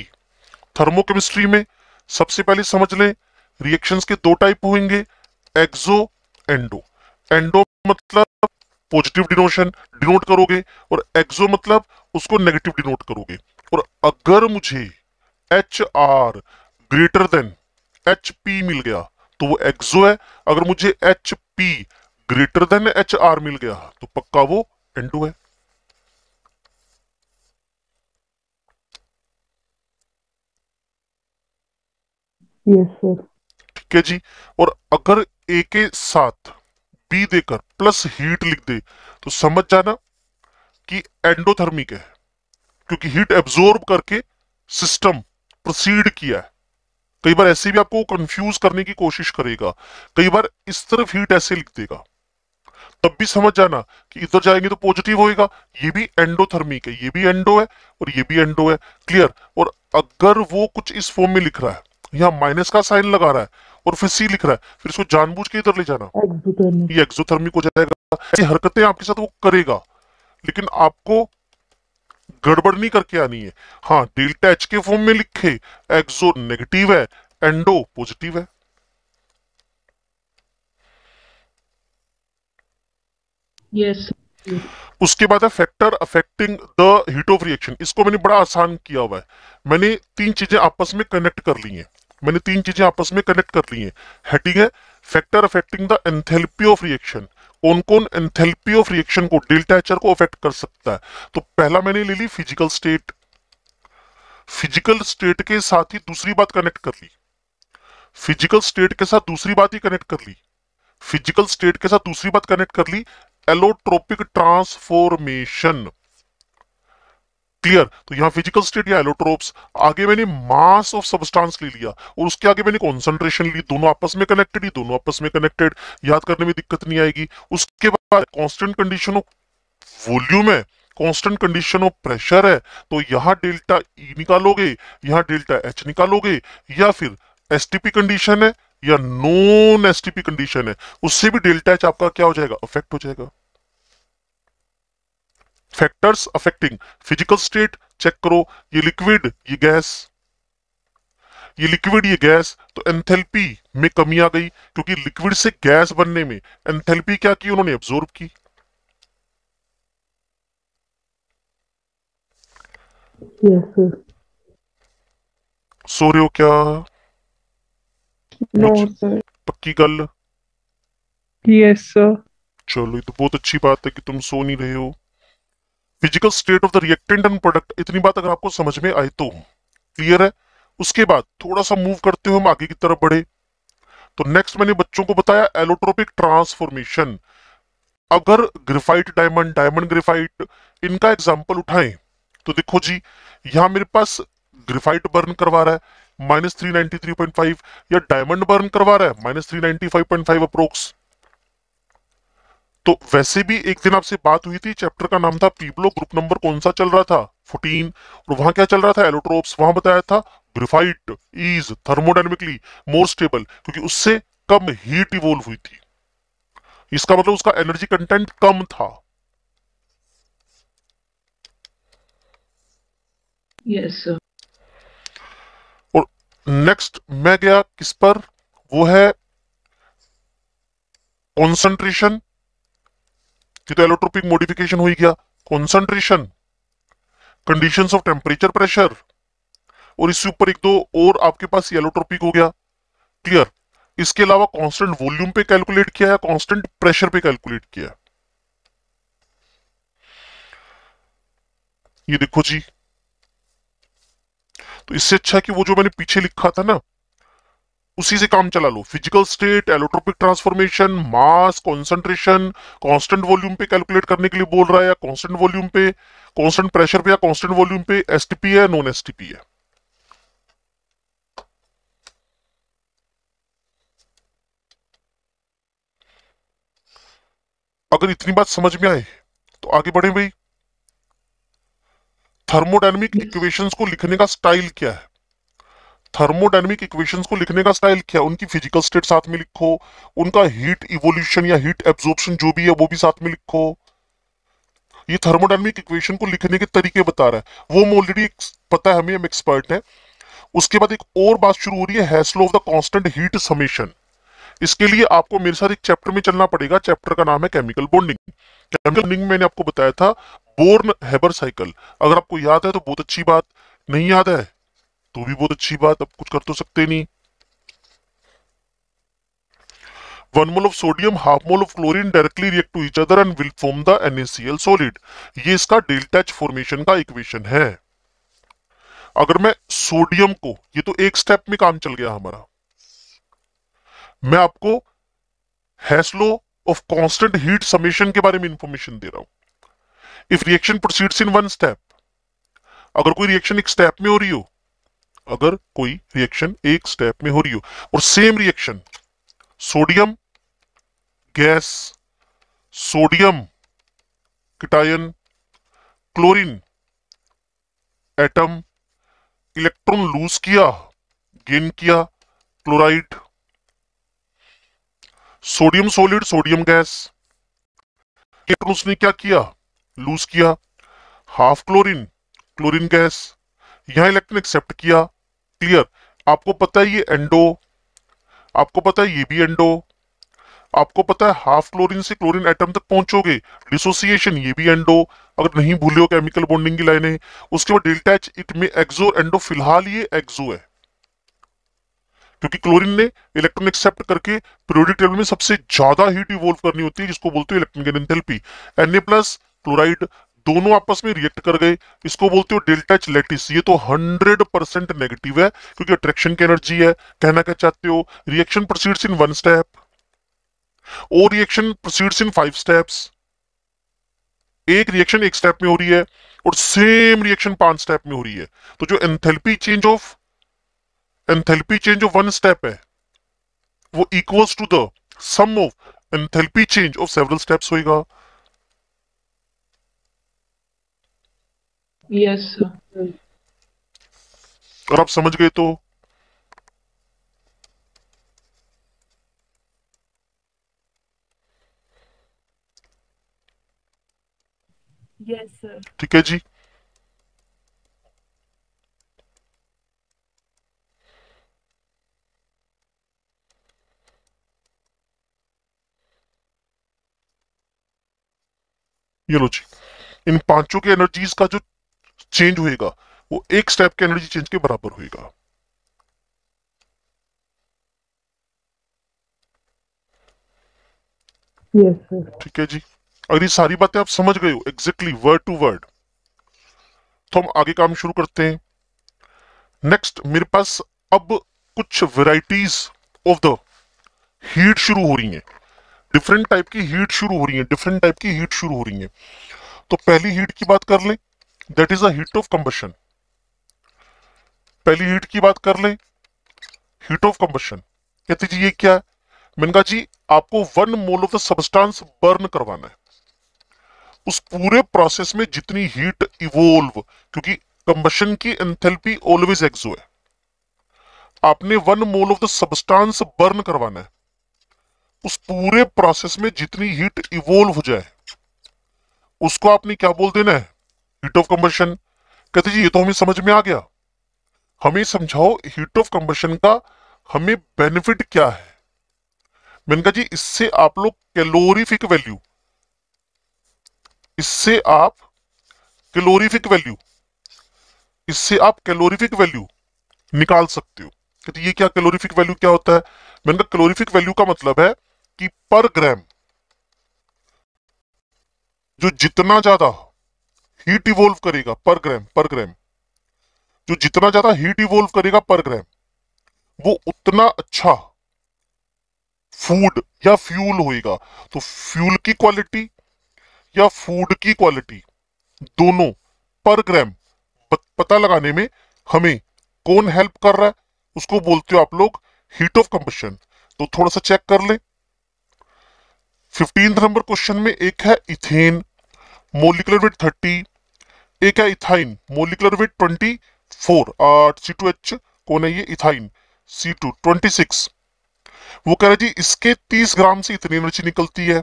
थर्मोकेमिस्ट्री में सबसे पहले समझ लें रिएक्शंस के दो टाइप होंगे एक्सो एंडो एंडो मतलब पॉजिटिव डिनोशन डिनोट करोगे और एक्सो मतलब उसको नेगेटिव डिनोट करोगे और अगर मुझे H R greater than H P मिल गया तो वो एक्सो है अगर मुझे H P greater than H R मिल गया तो पक्का वो एन टू है yes, ठीक है जी और अगर ए के साथ बी देकर प्लस हीट लिख दे तो समझ जाना कि एंडोथर्मिक है क्योंकि हीट एब्जॉर्ब करके सिस्टम प्रोसीड किया है कई बार ऐसे भी आपको कंफ्यूज करने की कोशिश करेगा कई बार इस तरफ हीट ऐसे लिख देगा तब भी समझ जाना कि इधर जाएंगे तो पॉजिटिव होएगा ये भी एंडोथर्मिक है ये भी एंडो है और ये भी एंडो है क्लियर और अगर वो कुछ इस फॉर्म में लिख रहा है यहाँ माइनस का साइन लगा रहा है और फिर सी लिख रहा है फिर इसको जानबूझ के इधर ले जाना ये एक्सोथर्मिक हो जाएगा ऐसी हरकतें आपके साथ वो करेगा लेकिन आपको गड़बड़ नहीं करके आनी है हाँ डेल्टा एच के फॉर्म में लिखे एक्सो नेगेटिव है एंडो पॉजिटिव है उसके बाद है factor affecting the heat of reaction इसको मैंने बड़ा आसान किया हुआ है मैंने तीन चीजें आपस में कनेक्ट कर ली हैं मैंने तीन चीजें आपस में कनेक्ट कर ली हैं हेडिंग है factor affecting the enthalpy of reaction कौन कौन एंथेल्पी ऑफ रिएक्शन को डेल्टा एचआर को अफेक्ट कर सकता है तो पहला मैंने ले ली फिजिकल स्टेट फिजिकल स्टेट के साथ ही दूसरी बात कनेक्ट कर ली फिजिकल स्टेट के साथ दूसरी बात ही कनेक्ट कर ली फिजिकल स्टेट के साथ दूसरी बात कनेक्ट कर ली एलोट्रोपिक ट्रांसफॉर्मेशन क्लियर तो यहां फिजिकल स्टेट या एलोट्रोप्स आगे मैंने मास ऑफ सब्सटेंस ले लिया और उसके आगे मैंने कॉन्सेंट्रेशन ली दोनों आपस में कनेक्टेड ही दोनों आपस में कनेक्टेड याद करने में दिक्कत नहीं आएगी उसके बाद कॉन्स्टेंट कंडीशन ऑफ वॉल्यूम है कांस्टेंट कंडीशन ऑफ प्रेशर है तो यहाँ डेल्टा ई e निकालोगे यहाँ डेल्टा एच निकालोगे या फिर एसटीपी कंडीशन है या नॉन एसटीपी कंडीशन है उससे भी डेल्टा एच आपका क्या हो जाएगा अफेक्ट हो जाएगा factors affecting physical state check करो ये लिक्विड ये गैस ये लिक्विड ये गैस तो एंथेल्पी में कमी आ गई क्योंकि लिक्विड से गैस बनने में एंथेल्पी क्या की उन्होंने ऑब्जोर्व की सो रहे हो क्या नो सर पक्की गल यस सर चलो ये तो बहुत अच्छी बात है कि तुम सो नहीं रहे हो physical state of the reactant and product इतनी बात अगर आपको समझ में आए तो क्लियर है उसके बाद थोड़ा सा मूव करते हुए हम आगे की तरफ बढ़े तो नेक्स्ट मैंने बच्चों को बताया एलोट्रोपिक ट्रांसफॉर्मेशन अगर ग्रेफाइट डायमंड डायमंड ग्रेफाइट इनका एग्जांपल उठाएं तो देखो जी यहां मेरे पास ग्रेफाइट बर्न करवा रहा है minus three ninety three point five या डायमंड बर्न करवा रहा है minus three ninety five point five approx तो वैसे भी एक दिन आपसे बात हुई थी चैप्टर का नाम था पीब्लो ग्रुप नंबर कौन सा चल रहा था फोर्टीन और वहां क्या चल रहा था एलोट्रोप्स वहां बताया था graphite is thermodynamically more stable क्योंकि उससे कम हीट इवोल्व हुई थी इसका मतलब उसका एनर्जी कंटेंट कम था yes sir नेक्स्ट मैं गया किस पर वो है कॉन्सेंट्रेशन तो एलोट्रोपिक मोडिफिकेशन हो गया concentration conditions of temperature pressure और इसके ऊपर एक दो और आपके पास एलोट्रोपिक हो गया क्लियर इसके अलावा कांस्टेंट वॉल्यूम पे कैलकुलेट किया है कांस्टेंट प्रेशर पे कैलकुलेट किया ये देखो जी तो इससे अच्छा कि वो जो मैंने पीछे लिखा था ना उसी से काम चला लो physical state allotropic transformation mass concentration constant volume पे कैलकुलेट करने के लिए बोल रहा है या कॉन्स्टेंट वॉल्यूम पे कॉन्स्टेंट प्रेशर पे या कॉन्स्टेंट वॉल्यूम पे एसटीपी है नॉन एसटीपी है अगर इतनी बात समझ में आए तो आगे बढ़े भाई थर्मोडाइनमिक इक्वेशंस hmm. को लिखने का स्टाइल क्या है थर्मोडाइनमिक इक्वेशंस को लिखने का स्टाइल क्या है उनकी फिजिकल स्टेट साथ में लिखो उनका हीट इवोल्यूशन या हीट एब्जॉर्प्शन जो भी है वो भी साथ में लिखो ये थर्मोडाइनमिक इक्वेशन को लिखने के तरीके बता रहा है वो हम ऑलरेडी पता है हमें हम एक्सपर्ट है उसके बाद एक और बात शुरू हो रही है Hess's law of the constant heat summation इसके लिए आपको मेरे साथ एक चैप्टर में चलना पड़ेगा चैप्टर का नाम है केमिकल बॉन्डिंग केमिकल बॉन्डिंग मैंने आपको बताया था बोर्न हैबर साइकिल अगर आपको याद है तो बहुत अच्छी बात नहीं याद है तो भी बहुत अच्छी बात अब कुछ कर तो सकते नहीं one mole of sodium half mole of chlorine directly react to each other and will form the NaCl solid ये इसका डेल्टा एच फॉर्मेशन का इक्वेशन है अगर मैं सोडियम को ये तो एक स्टेप में काम चल गया हमारा मैं आपको Hess's law of constant heat summation के बारे में इंफॉर्मेशन दे रहा हूं if reaction proceeds in one step अगर कोई रिएक्शन एक स्टेप में हो रही हो अगर कोई रिएक्शन एक स्टेप में हो रही हो और same reaction sodium gas sodium cation chlorine atom electron lose किया गेन किया chloride sodium solid sodium gas electron उसने क्या किया लूज किया हाफ क्लोरीन क्लोरीन गैस यहां इलेक्ट्रॉन एक्सेप्ट किया क्लियर आपको पता है ये एंडो आपको पता है ये भी एंडो आपको पता है हाफ क्लोरीन से क्लोरीन एटम तक पहुंचोगे डिसोसिएशन ये भी एंडो अगर नहीं भूले हो केमिकल बॉन्डिंग की लाइनें उसके बाद डेल्टा एच इट में एक्सो एंडो फिलहाल ये एक्सो है क्योंकि क्लोरीन ने इलेक्ट्रॉन एक्सेप्ट करके पीरियोडिक टेबल में सबसे ज्यादा हीट इवोल्व करनी होती है जिसको बोलते हैं electron gain enthalpy Na+ chloride दोनों आपस में रिएक्ट कर गए इसको बोलते हो डेल्टा एच लैटिस ये तो 100 परसेंट नेगेटिव है क्योंकि अट्रैक्शन की एनर्जी है कहना क्या चाहते हो reaction proceeds in one step और reaction proceeds in five steps एक रिएक्शन एक स्टेप में हो रही है और सेम रिएक्शन पांच स्टेप में हो रही है तो जो enthalpy change of enthalpy change of one step है वो equals to the sum of enthalpy change of several steps होएगा यस yes, और आप समझ गए तो यस yes, ठीक है जी ये लो जी इन पांचों के एनर्जीज का जो चेंज होएगा वो एक स्टेप के एनर्जी चेंज के बराबर होएगा yes, ठीक है जी अगर ये सारी बातें आप समझ गए हो एग्जैक्टली वर्ड टू वर्ड तो हम आगे काम शुरू करते हैं नेक्स्ट मेरे पास अब कुछ वेराइटीज ऑफ द हीट शुरू हो रही है डिफरेंट टाइप की हीट शुरू हो रही है डिफरेंट टाइप की हीट शुरू हो रही है तो पहली हीट की बात कर लें that is heat of combustion पहली हीट की बात कर ले हीट ऑफ कंबशन कहते जी ये क्या है मैंने कहा जी आपको one mole of the substance burn करवाना है उस पूरे प्रोसेस में जितनी हीट इवोल्व क्योंकि कंबशन की एंथेल्पी ऑलवेज एक्सो है आपने one mole of the substance burn करवाना है उस पूरे प्रोसेस में जितनी हीट इवोल्व हो जाए उसको आपने क्या बोल देना है हीट ऑफ कंबशन कहते जी ये तो हमें समझ में आ गया हमें समझाओ हीट ऑफ कंबशन का हमें बेनिफिट क्या है मैंने कहा जी इससे आप लोग कैलोरीफिक वैल्यू इससे आप कैलोरीफिक वैल्यू इससे आप कैलोरीफिक वैल्यू निकाल सकते हो कहते ये क्या कैलोरीफिक वैल्यू क्या होता है मैंने कहा कैलोरीफिक वैल्यू का मतलब है कि पर ग्राम जो जितना ज्यादा हो हीट इवोल्व करेगा पर ग्राम पर ग्राम जो जितना ज्यादा हीट इवोल्व करेगा पर ग्राम वो उतना अच्छा फूड या फ्यूल होएगा तो फ्यूल की क्वालिटी या फूड की क्वालिटी दोनों पर ग्राम पता लगाने में हमें कौन हेल्प कर रहा है उसको बोलते हो आप लोग हीट ऑफ कंबशन तो थोड़ा सा चेक कर ले फिफ्टींथ नंबर क्वेश्चन में एक है इथेन मोलिकुलर वेट थर्टी एक है ethyne molecular weight twenty four और सी टू एच कौन है ये ethyne C two twenty six वो कह रहे जी इसके तीस ग्राम से इतनी एनर्जी निकलती है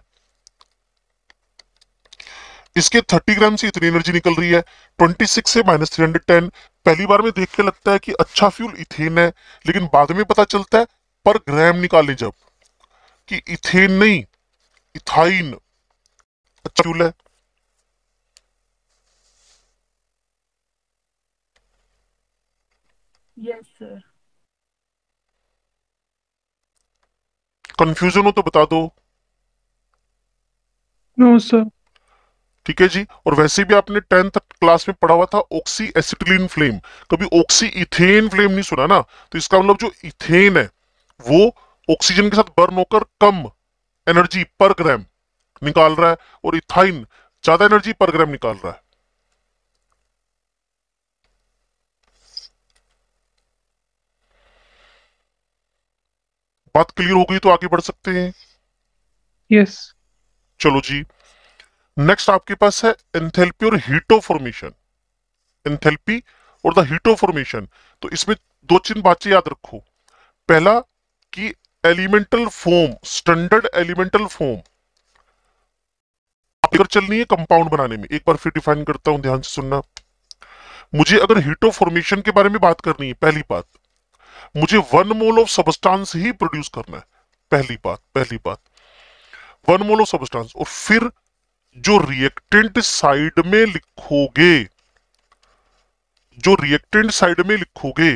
इसके 30 ग्राम से इतनी एनर्जी निकल रही है 26 से माइनस थ्री पहली बार में देख के लगता है कि अच्छा फ्यूल इथेन है लेकिन बाद में पता चलता है पर ग्राम निकाले जब कि इथेन नहीं इथाइन अच्छा फ्यूल है यस सर कंफ्यूजन हो तो बता दो नो सर ठीक है जी और वैसे भी आपने टेंथ क्लास में पढ़ा हुआ था ऑक्सी एसिटिलीन फ्लेम कभी ऑक्सी इथेन फ्लेम नहीं सुना ना तो इसका मतलब जो इथेन है वो ऑक्सीजन के साथ बर्न होकर कम एनर्जी पर ग्राम निकाल रहा है और इथाइन ज्यादा एनर्जी पर ग्राम निकाल रहा है बात क्लियर हो गई तो आगे बढ़ सकते हैं यस yes. चलो जी नेक्स्ट आपके पास है एंथेल्पी और हीटो फॉर्मेशन एंथेल्पी और द हीटो फॉर्मेशन तो इसमें दो तीन बातें याद रखो पहला कि elemental form standard elemental form अगर चलनी है कंपाउंड बनाने में एक बार फिर डिफाइन करता हूं ध्यान से सुनना मुझे अगर हीटो फॉर्मेशन के बारे में बात करनी है पहली बात मुझे वन मोल ऑफ सबस्टांस ही प्रोड्यूस करना है पहली बात पहली बात वन मोल ऑफ सबस्टांस और फिर जो रिएक्टेंट साइड में लिखोगे जो रिएक्टेंट साइड में लिखोगे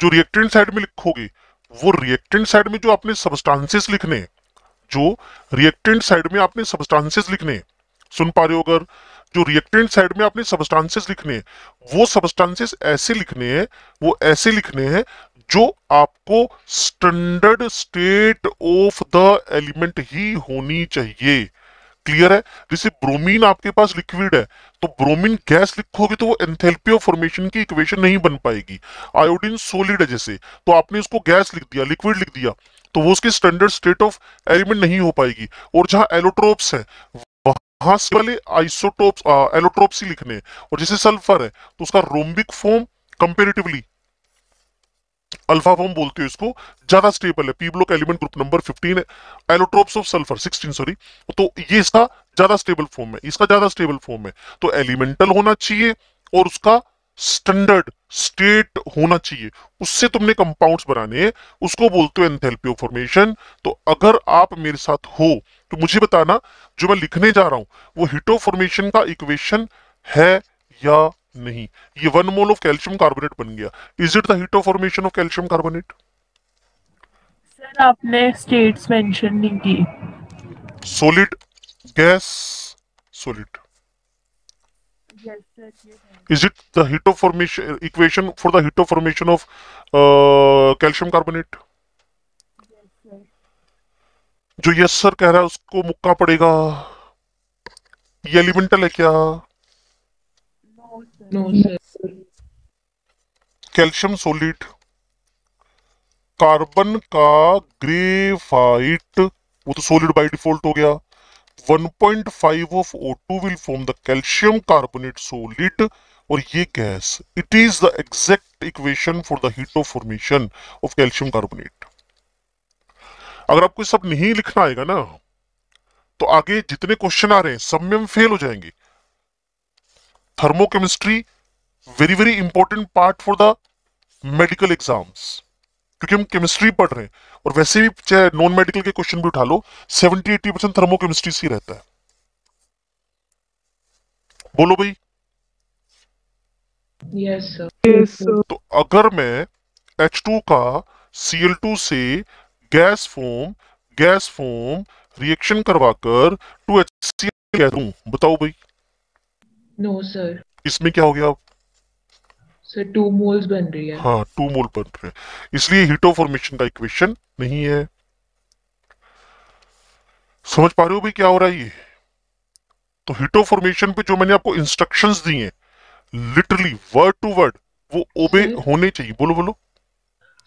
जो रिएक्टेंट साइड में लिखोगे वो रिएक्टेंट साइड में जो आपने सबस्टांसेस लिखने जो रिएक्टेंट साइड में आपने सबस्टांसेस लिखने सुन पा रहे हो अगर जो रिएक्टेंट साइड में आपने सबस्टांसेस लिखने हैं वो सबस्टांसेस ऐसे लिखने हैं वो ऐसे लिखने हैं जो आपको standard state of the element ही होनी चाहिए क्लियर है जैसे ब्रोमीन आपके पास लिक्विड है तो ब्रोमीन गैस लिखोगे तो वो एंथेल्पी ऑफ फॉर्मेशन की इक्वेशन नहीं बन पाएगी आयोडीन सोलिड है जैसे तो आपने उसको गैस लिख दिया लिक्विड लिख दिया तो वो उसकी स्टैंडर्ड स्टेट ऑफ एलिमेंट नहीं हो पाएगी और जहां एलोट्रोप्स हैं से वाले आइसोटोप्स एलोट्रोप्स ही लिखने और जैसे सल्फर है तो उसका rhombic form comparatively alpha form बोलते हैं इसको ज्यादा स्टेबल है P block element group number 15 है एलोट्रोप्स ऑफ सल्फर 16 सॉरी तो ये इसका ज्यादा स्टेबल फॉर्म है इसका ज्यादा स्टेबल फॉर्म है तो एलिमेंटल होना चाहिए और उसका स्टैंडर्ड स्टेट होना चाहिए उससे तुमने कंपाउंड्स बनाने उसको बोलते हो एंथेल्पी ऑफ फॉर्मेशन तो अगर आप मेरे साथ हो तो मुझे बताना जो मैं लिखने जा रहा हूं वो हिटो फॉर्मेशन का इक्वेशन है या नहीं ये one mole of calcium carbonate बन गया is it the heat of formation of calcium carbonate sir आपने स्टेट्स मेंशन नहीं की solid gas solid yes sir is it the Hito formation equation for the Hito formation of uh, calcium carbonate? Yes, जो yes yes, sir कह रहा है उसको मुक्का पड़ेगा ये एलिमेंटल है क्या no, कैल्शियम सोलिड कार्बन का ग्रेफाइट वो तो सोलिड बाय डिफॉल्ट हो गया 1.5 of O2 will form the calcium carbonate solid और ये gas it is the exact equation for the heat of formation of calcium carbonate अगर आपको सब नहीं लिखना आएगा ना तो आगे जितने क्वेश्चन आ रहे हैं सब में हम फेल हो जाएंगे thermochemistry very very important part for the medical exams क्योंकि हम केमिस्ट्री पढ़ रहे हैं और वैसे भी चाहे नॉन मेडिकल के क्वेश्चन भी उठा लो सेवेंटी एटी परसेंट थर्मोकेमिस्ट्री से रहता है बोलो भाई yes, Yes, तो अगर मैं एच टू का टू से gas form gas form reaction करवाकर टू एच सी बताओ भाई नो no, सर इसमें क्या हो गया से टू मोल्स बन रही है हाँ टू मोल बन रहे हैं इसलिए हीटो फॉर्मेशन का इक्वेशन नहीं है समझ पा रहे हो भाई क्या हो रहा है ये तो हीटो फॉर्मेशन पे जो मैंने आपको इंस्ट्रक्शंस दिए हैं लिटरली वर्ड टू वर्ड वो ओबे हम्म। होने चाहिए बोलो बोलो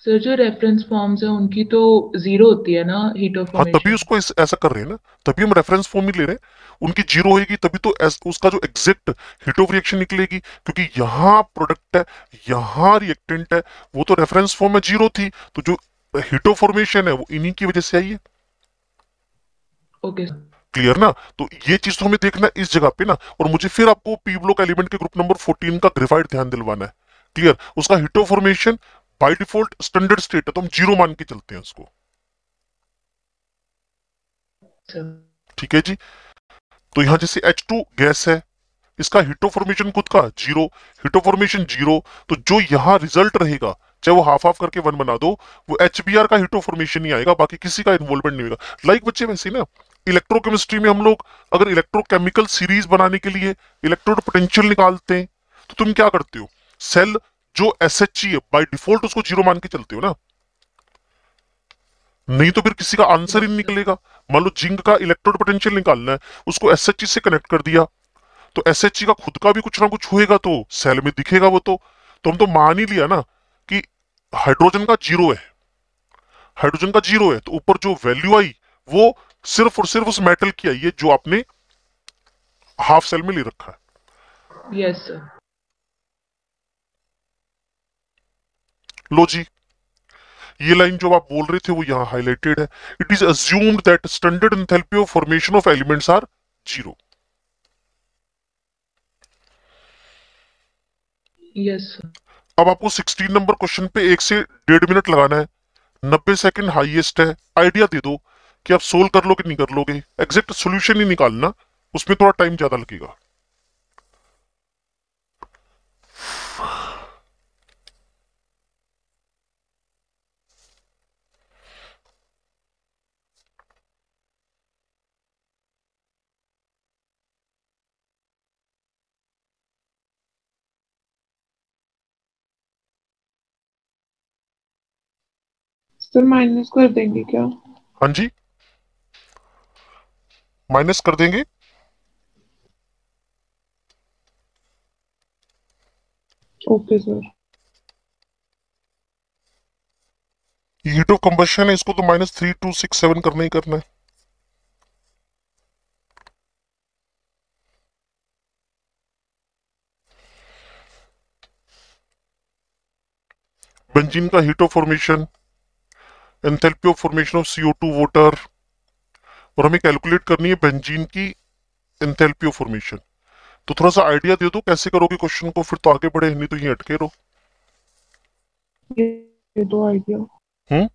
सर जो रेफरेंस फॉर्म्स है उनकी तो जीरो होती है ना हीट ऑफ हाँ तभी उसको ऐसा कर रहे हैं ना तभी हम रेफरेंस फॉर्म ही ले रहे हैं उनकी जीरो होगी तभी तो उसका जो एग्जैक्ट हीट ऑफ रिएक्शन निकलेगी क्योंकि यहाँ प्रोडक्ट है यहाँ रिएक्टेंट है वो तो रेफरेंस फॉर्म में जीरो थी तो जो हीट ऑफ फॉर्मेशन है वो इन्हीं की वजह से आई है ओके क्लियर ना तो ये चीज तो हमें देखना इस जगह पे ना और मुझे फिर आपको पी ब्लॉक एलिमेंट के ग्रुप नंबर 14 का ग्रेफाइट ध्यान दिलवाना है क्लियर उसका heat of formation by default standard state है तो हम जीरो मान के चलते हैं उसको अच्छा। ठीक है जी तो यहां जैसे H2 गैस है इसका हिटो फॉर्मेशन खुद का जीरो हिटो फॉर्मेशन जीरो तो जो यहां रिजल्ट रहेगा चाहे वो हाफ हाफ करके वन बना दो वो एच का हिटो फॉर्मेशन ही आएगा बाकी किसी का इन्वॉल्वमेंट नहीं होगा लाइक बच्चे वैसे ना इलेक्ट्रोकेमिस्ट्री में हम लोग अगर इलेक्ट्रोकेमिकल सीरीज बनाने के लिए इलेक्ट्रोड पोटेंशियल निकालते हैं तो तुम क्या करते हो सेल जो एस एच है बाई डिफॉल्ट उसको जीरो मान के चलते हो ना नहीं तो फिर किसी का आंसर ही निकलेगा मान लो जिंक का इलेक्ट्रोड पोटेंशियल निकालना है उसको एस एच ई से कनेक्ट कर दिया तो एस एच ई का खुद का भी कुछ ना कुछ होएगा तो सेल में दिखेगा वो तो तो हम तो मान ही लिया ना कि हाइड्रोजन का जीरो है हाइड्रोजन का जीरो है तो ऊपर जो वैल्यू आई वो सिर्फ और सिर्फ उस मेटल की आई है जो आपने हाफ सेल में ले रखा है यस yes, sir. लो जी ये लाइन जो आप बोल रहे थे वो यहाँ हाईलाइटेड है it is assumed that standard enthalpy of formation of elements are zero yes अब आपको 16 नंबर क्वेश्चन पे एक से डेढ़ मिनट लगाना है नब्बे सेकंड हाईएस्ट है आइडिया दे दो कि आप सोल्व कर लोगे नहीं कर लोगे एग्जैक्ट सोल्यूशन ही निकालना उसमें थोड़ा टाइम ज्यादा लगेगा सर तो माइनस कर देंगे क्या हाँ जी माइनस कर देंगे okay sir heat of combustion है इसको तो minus three two six seven करना ही करना है बेंजीन का heat of formation enthalpy of formation of CO two water और हमें कैलकुलेट करनी है बेंजीन की एंथेल्पी ऑफ फॉर्मेशन तो थोड़ा सा आइडिया दे दो कैसे करोगे क्वेश्चन को फिर तो आगे बढ़े नहीं तो यहीं अटके रहो ये दो आइडिया हम्म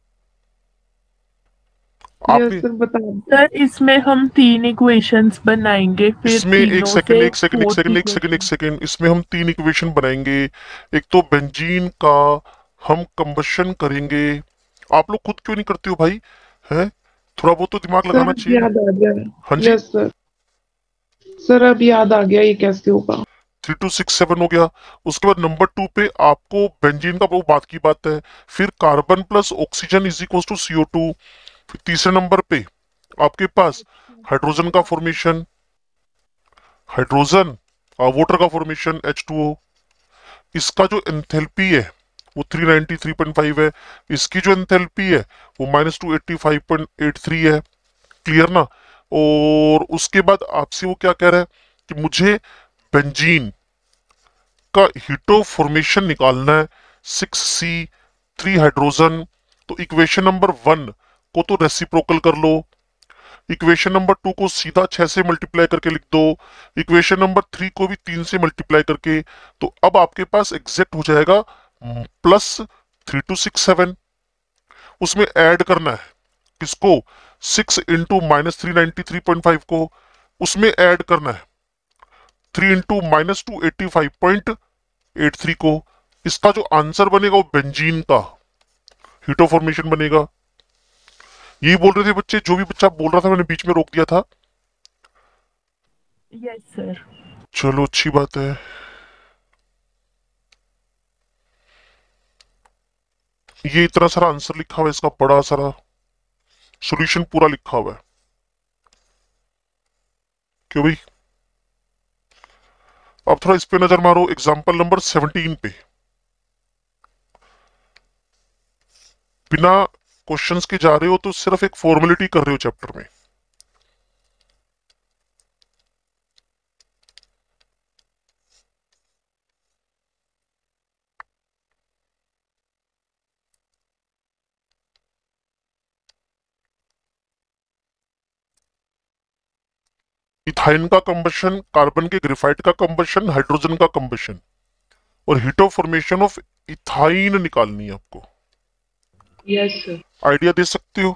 इसमें हम तीन इक्वेशंस बनाएंगे फिर इसमें एक सेकंड एक सेकंड एक सेकंड एक सेकंड एक सेकंड इसमें हम तीन इक्वेशन बनाएंगे एक तो बेंजीन का हम कंबशन करेंगे आप लोग खुद क्यों नहीं करते हो भाई है थोड़ा बहुत तो दिमाग लगाना चाहिए हाँ जी सर सर अब याद आ गया ये कैसे होगा थ्री टू सिक्स सेवन हो गया उसके बाद नंबर टू पे आपको बेंजीन का वो बात की बात है फिर carbon plus oxygen is equal to CO two फिर तीसरे नंबर पे आपके पास हाइड्रोजन का फॉर्मेशन हाइड्रोजन वाटर का फॉर्मेशन एच टू ओ इसका जो एंथेल्पी है वो 393.5 है इसकी जो एंथेल्पी है वो माइनस टू है क्लियर ना और उसके बाद आपसे वो क्या कह रहा है कि मुझे बेंजीन का हीटो फॉर्मेशन निकालना है सिक्स सी थ्री हाइड्रोजन तो इक्वेशन नंबर वन को तो रेसिप्रोकल कर लो इक्वेशन नंबर टू को सीधा छह से मल्टीप्लाई करके लिख दो इक्वेशन नंबर थ्री को भी तीन से मल्टीप्लाई करके तो अब आपके पास एग्जैक्ट हो जाएगा plus three two six seven उसमें ऐड करना है किसको six into minus three ninety three point five को उसमें ऐड करना है three into minus two eighty five point eight three को इसका जो आंसर बनेगा वो बेंजीन का हीटो फॉर्मेशन बनेगा यही बोल रहे थे बच्चे जो भी बच्चा बोल रहा था मैंने बीच में रोक दिया था यस yes, सर चलो अच्छी बात है ये इतना सारा आंसर लिखा हुआ है इसका बड़ा सारा सॉल्यूशन पूरा लिखा हुआ है क्यों भाई अब थोड़ा इस पे नजर मारो एग्जाम्पल नंबर सेवनटीन पे बिना क्वेश्चंस के जा रहे हो तो सिर्फ एक फॉर्मेलिटी कर रहे हो चैप्टर में इथाइन का कंबशन कार्बन के ग्रेफाइट का कंबशन हाइड्रोजन का कंबशन और heat of formation of ethyne निकालनी है आपको यस yes, आइडिया दे सकते हो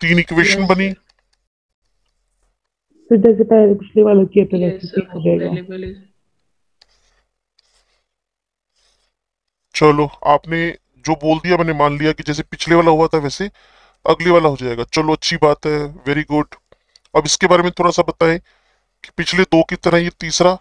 तीन इक्वेशन yes, बनी सर जैसे पहले पिछले वाला किया था तो वैसे हो जाएगा चलो आपने जो बोल दिया मैंने मान लिया कि जैसे पिछले वाला हुआ था वैसे अगले वाला हो जाएगा चलो अच्छी बात है वेरी गुड अब इसके बारे में थोड़ा सा बताएं कि पिछले दो की तरह ये तीसरा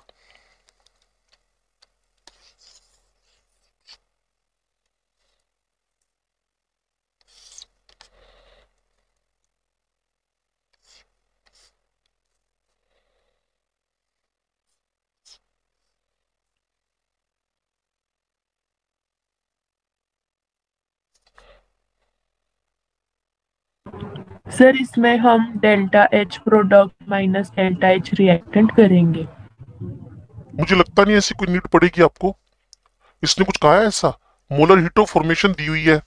सर इसमें हम delta H product minus delta H reactant करेंगे मुझे लगता नहीं ऐसी कोई नीड पड़ेगी आपको इसने कुछ कहा है ऐसा मोलर हीटो फॉर्मेशन दी हुई है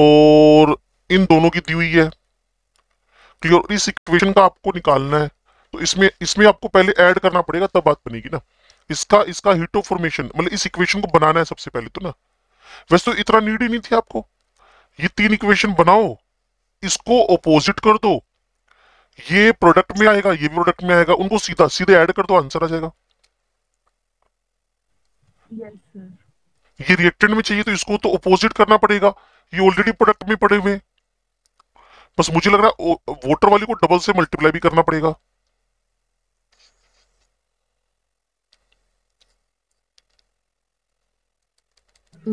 और इन दोनों की दी हुई है क्लियर इस इक्वेशन का आपको निकालना है तो इसमें इसमें आपको पहले ऐड करना पड़ेगा तब बात बनेगी ना इसका इसका हीटो फॉर्मेशन मतलब इस इक्वेशन को बनाना है सबसे पहले तो ना वैसे तो इतना नीड ही नहीं थी आपको ये तीन इक्वेशन बनाओ इसको अपोजिट कर दो ये प्रोडक्ट में आएगा ये प्रोडक्ट में आएगा उनको सीधा सीधे ऐड कर दो आंसर आ जाएगा yes, ये रिएक्टेंट में चाहिए तो इसको तो अपोजिट करना पड़ेगा ये ऑलरेडी प्रोडक्ट में पड़े हुए बस मुझे लग रहा है वोटर वाली को डबल से मल्टीप्लाई भी करना पड़ेगा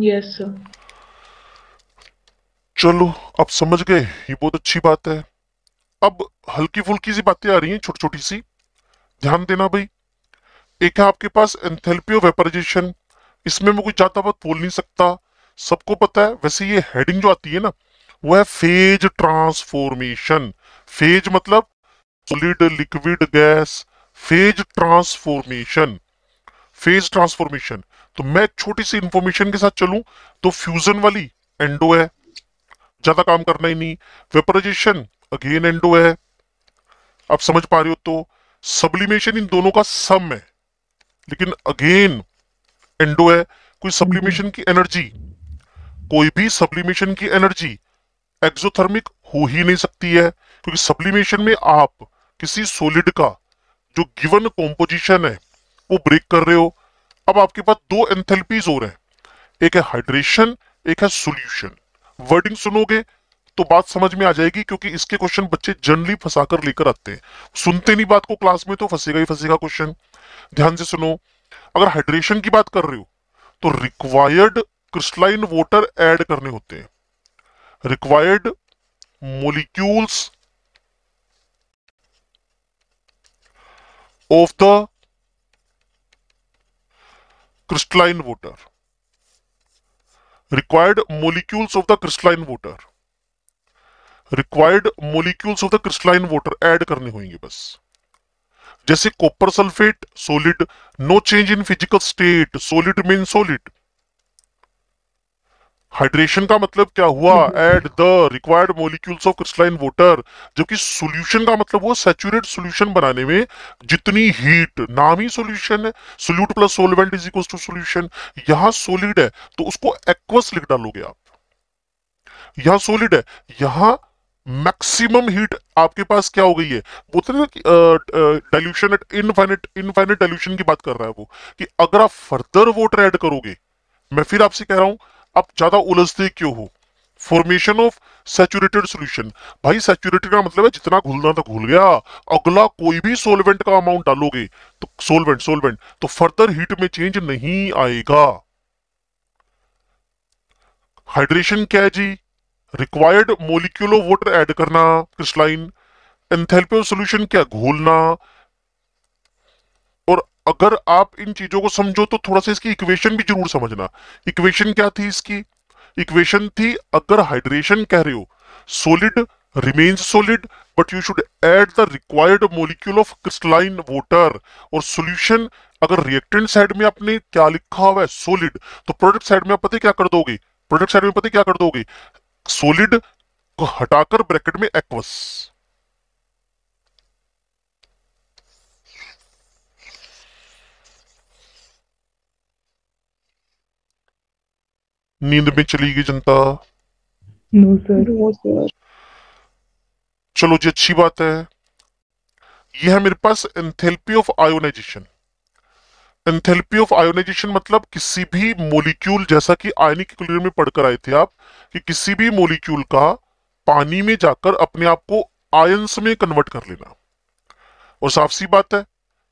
यस yes, sir. चलो आप समझ गए ये बहुत अच्छी बात है अब हल्की फुल्की सी बातें आ रही हैं छोटी छोटी सी ध्यान देना भाई एक है आपके पास एंथेल्पियो वेपराइजेशन इसमें मैं कोई ज्यादा बात बोल नहीं सकता सबको पता है वैसे ये हेडिंग जो आती है ना वो है फेज ट्रांसफॉर्मेशन फेज मतलब solid liquid gas phase transformation phase transformation तो मैं छोटी सी इंफॉर्मेशन के साथ चलूं तो फ्यूजन वाली एंडो है ज्यादा काम करना ही नहीं वेपराइजेशन अगेन एंडो है आप समझ पा रहे हो तो सब्लिमेशन इन दोनों का सम है लेकिन अगेन एंडो है कोई सब्लिमेशन की एनर्जी कोई भी सब्लिमेशन की एनर्जी एक्सोथर्मिक हो ही नहीं सकती है क्योंकि सब्लिमेशन में आप किसी सोलिड का जो गिवन कॉम्पोजिशन है वो ब्रेक कर रहे हो अब आपके पास दो एंथेल्पीज हो रहे हैं एक है हाइड्रेशन एक है सोल्यूशन वर्डिंग सुनोगे तो बात समझ में आ जाएगी क्योंकि इसके क्वेश्चन बच्चे जनरली फंसाकर लेकर आते हैं सुनते नहीं बात को क्लास में तो फंसेगा ही फंसेगा क्वेश्चन ध्यान से सुनो अगर हाइड्रेशन की बात कर रहे हो तो रिक्वायर्ड क्रिस्टलाइन वॉटर एड करने होते हैं required molecules of the crystalline water required molecules of the crystalline water required molecules of the crystalline water add करने होंगे बस जैसे copper sulphate solid no change in physical state solid mean solid hydration का मतलब क्या हुआ add the required molecules of crystalline water जबकि solution का मतलब वो सेचुरेट सोल्यूशन बनाने में जितनी हीट नाम ही सोल्यूशन है solute plus solvent is equal to solution यहां सोलिड है तो उसको एक्वस लिख डालोगे आप यहां सोलिड है यहां मैक्सिमम हीट आपके पास क्या हो गई है वो तो dilution at infinite infinite dilution की बात कर रहा है वो कि अगर आप फर्दर वोटर ऐड करोगे मैं फिर आपसे कह रहा हूं आप ज्यादा उलझते क्यों हो फॉर्मेशन ऑफ सेचुरेटेड सोल्यूशन भाई सेचुरेटेड का मतलब है जितना घुलना था घुल गया अगला कोई भी सोलवेंट का अमाउंट डालोगे तो सोलवेंट सोलवेंट तो फर्दर हीट में चेंज नहीं आएगा हाइड्रेशन क्या है जी रिक्वायर्ड मोलिक्यूलो वाटर ऐड करना क्रिस्टलाइन एंथेल्पियो सोल्यूशन क्या घोलना अगर आप इन चीजों को समझो तो थोड़ा सा इसकी इक्वेशन भी जरूर समझना इक्वेशन क्या थी इसकी इक्वेशन थी अगर हाइड्रेशन कह रहे हो solid remains solid but you should add the required molecule of crystalline water और सोल्यूशन अगर रिएक्टेंट साइड में आपने क्या लिखा हुआ है सोलिड तो प्रोडक्ट साइड में आप पता क्या कर दोगे प्रोडक्ट साइड में पता क्या कर दोगे सोलिड को हटाकर ब्रैकेट में एक्वस नींद में चली गई जनता चलो जी अच्छी बात है यह है मेरे पास enthalpy of ionisation enthalpy of ionisation मतलब किसी भी मोलिक्यूल जैसा कि आयनिक क्लियर में पढ़कर आए थे आप कि किसी भी मोलिक्यूल का पानी में जाकर अपने आप को आयंस में कन्वर्ट कर लेना और साफ सी बात है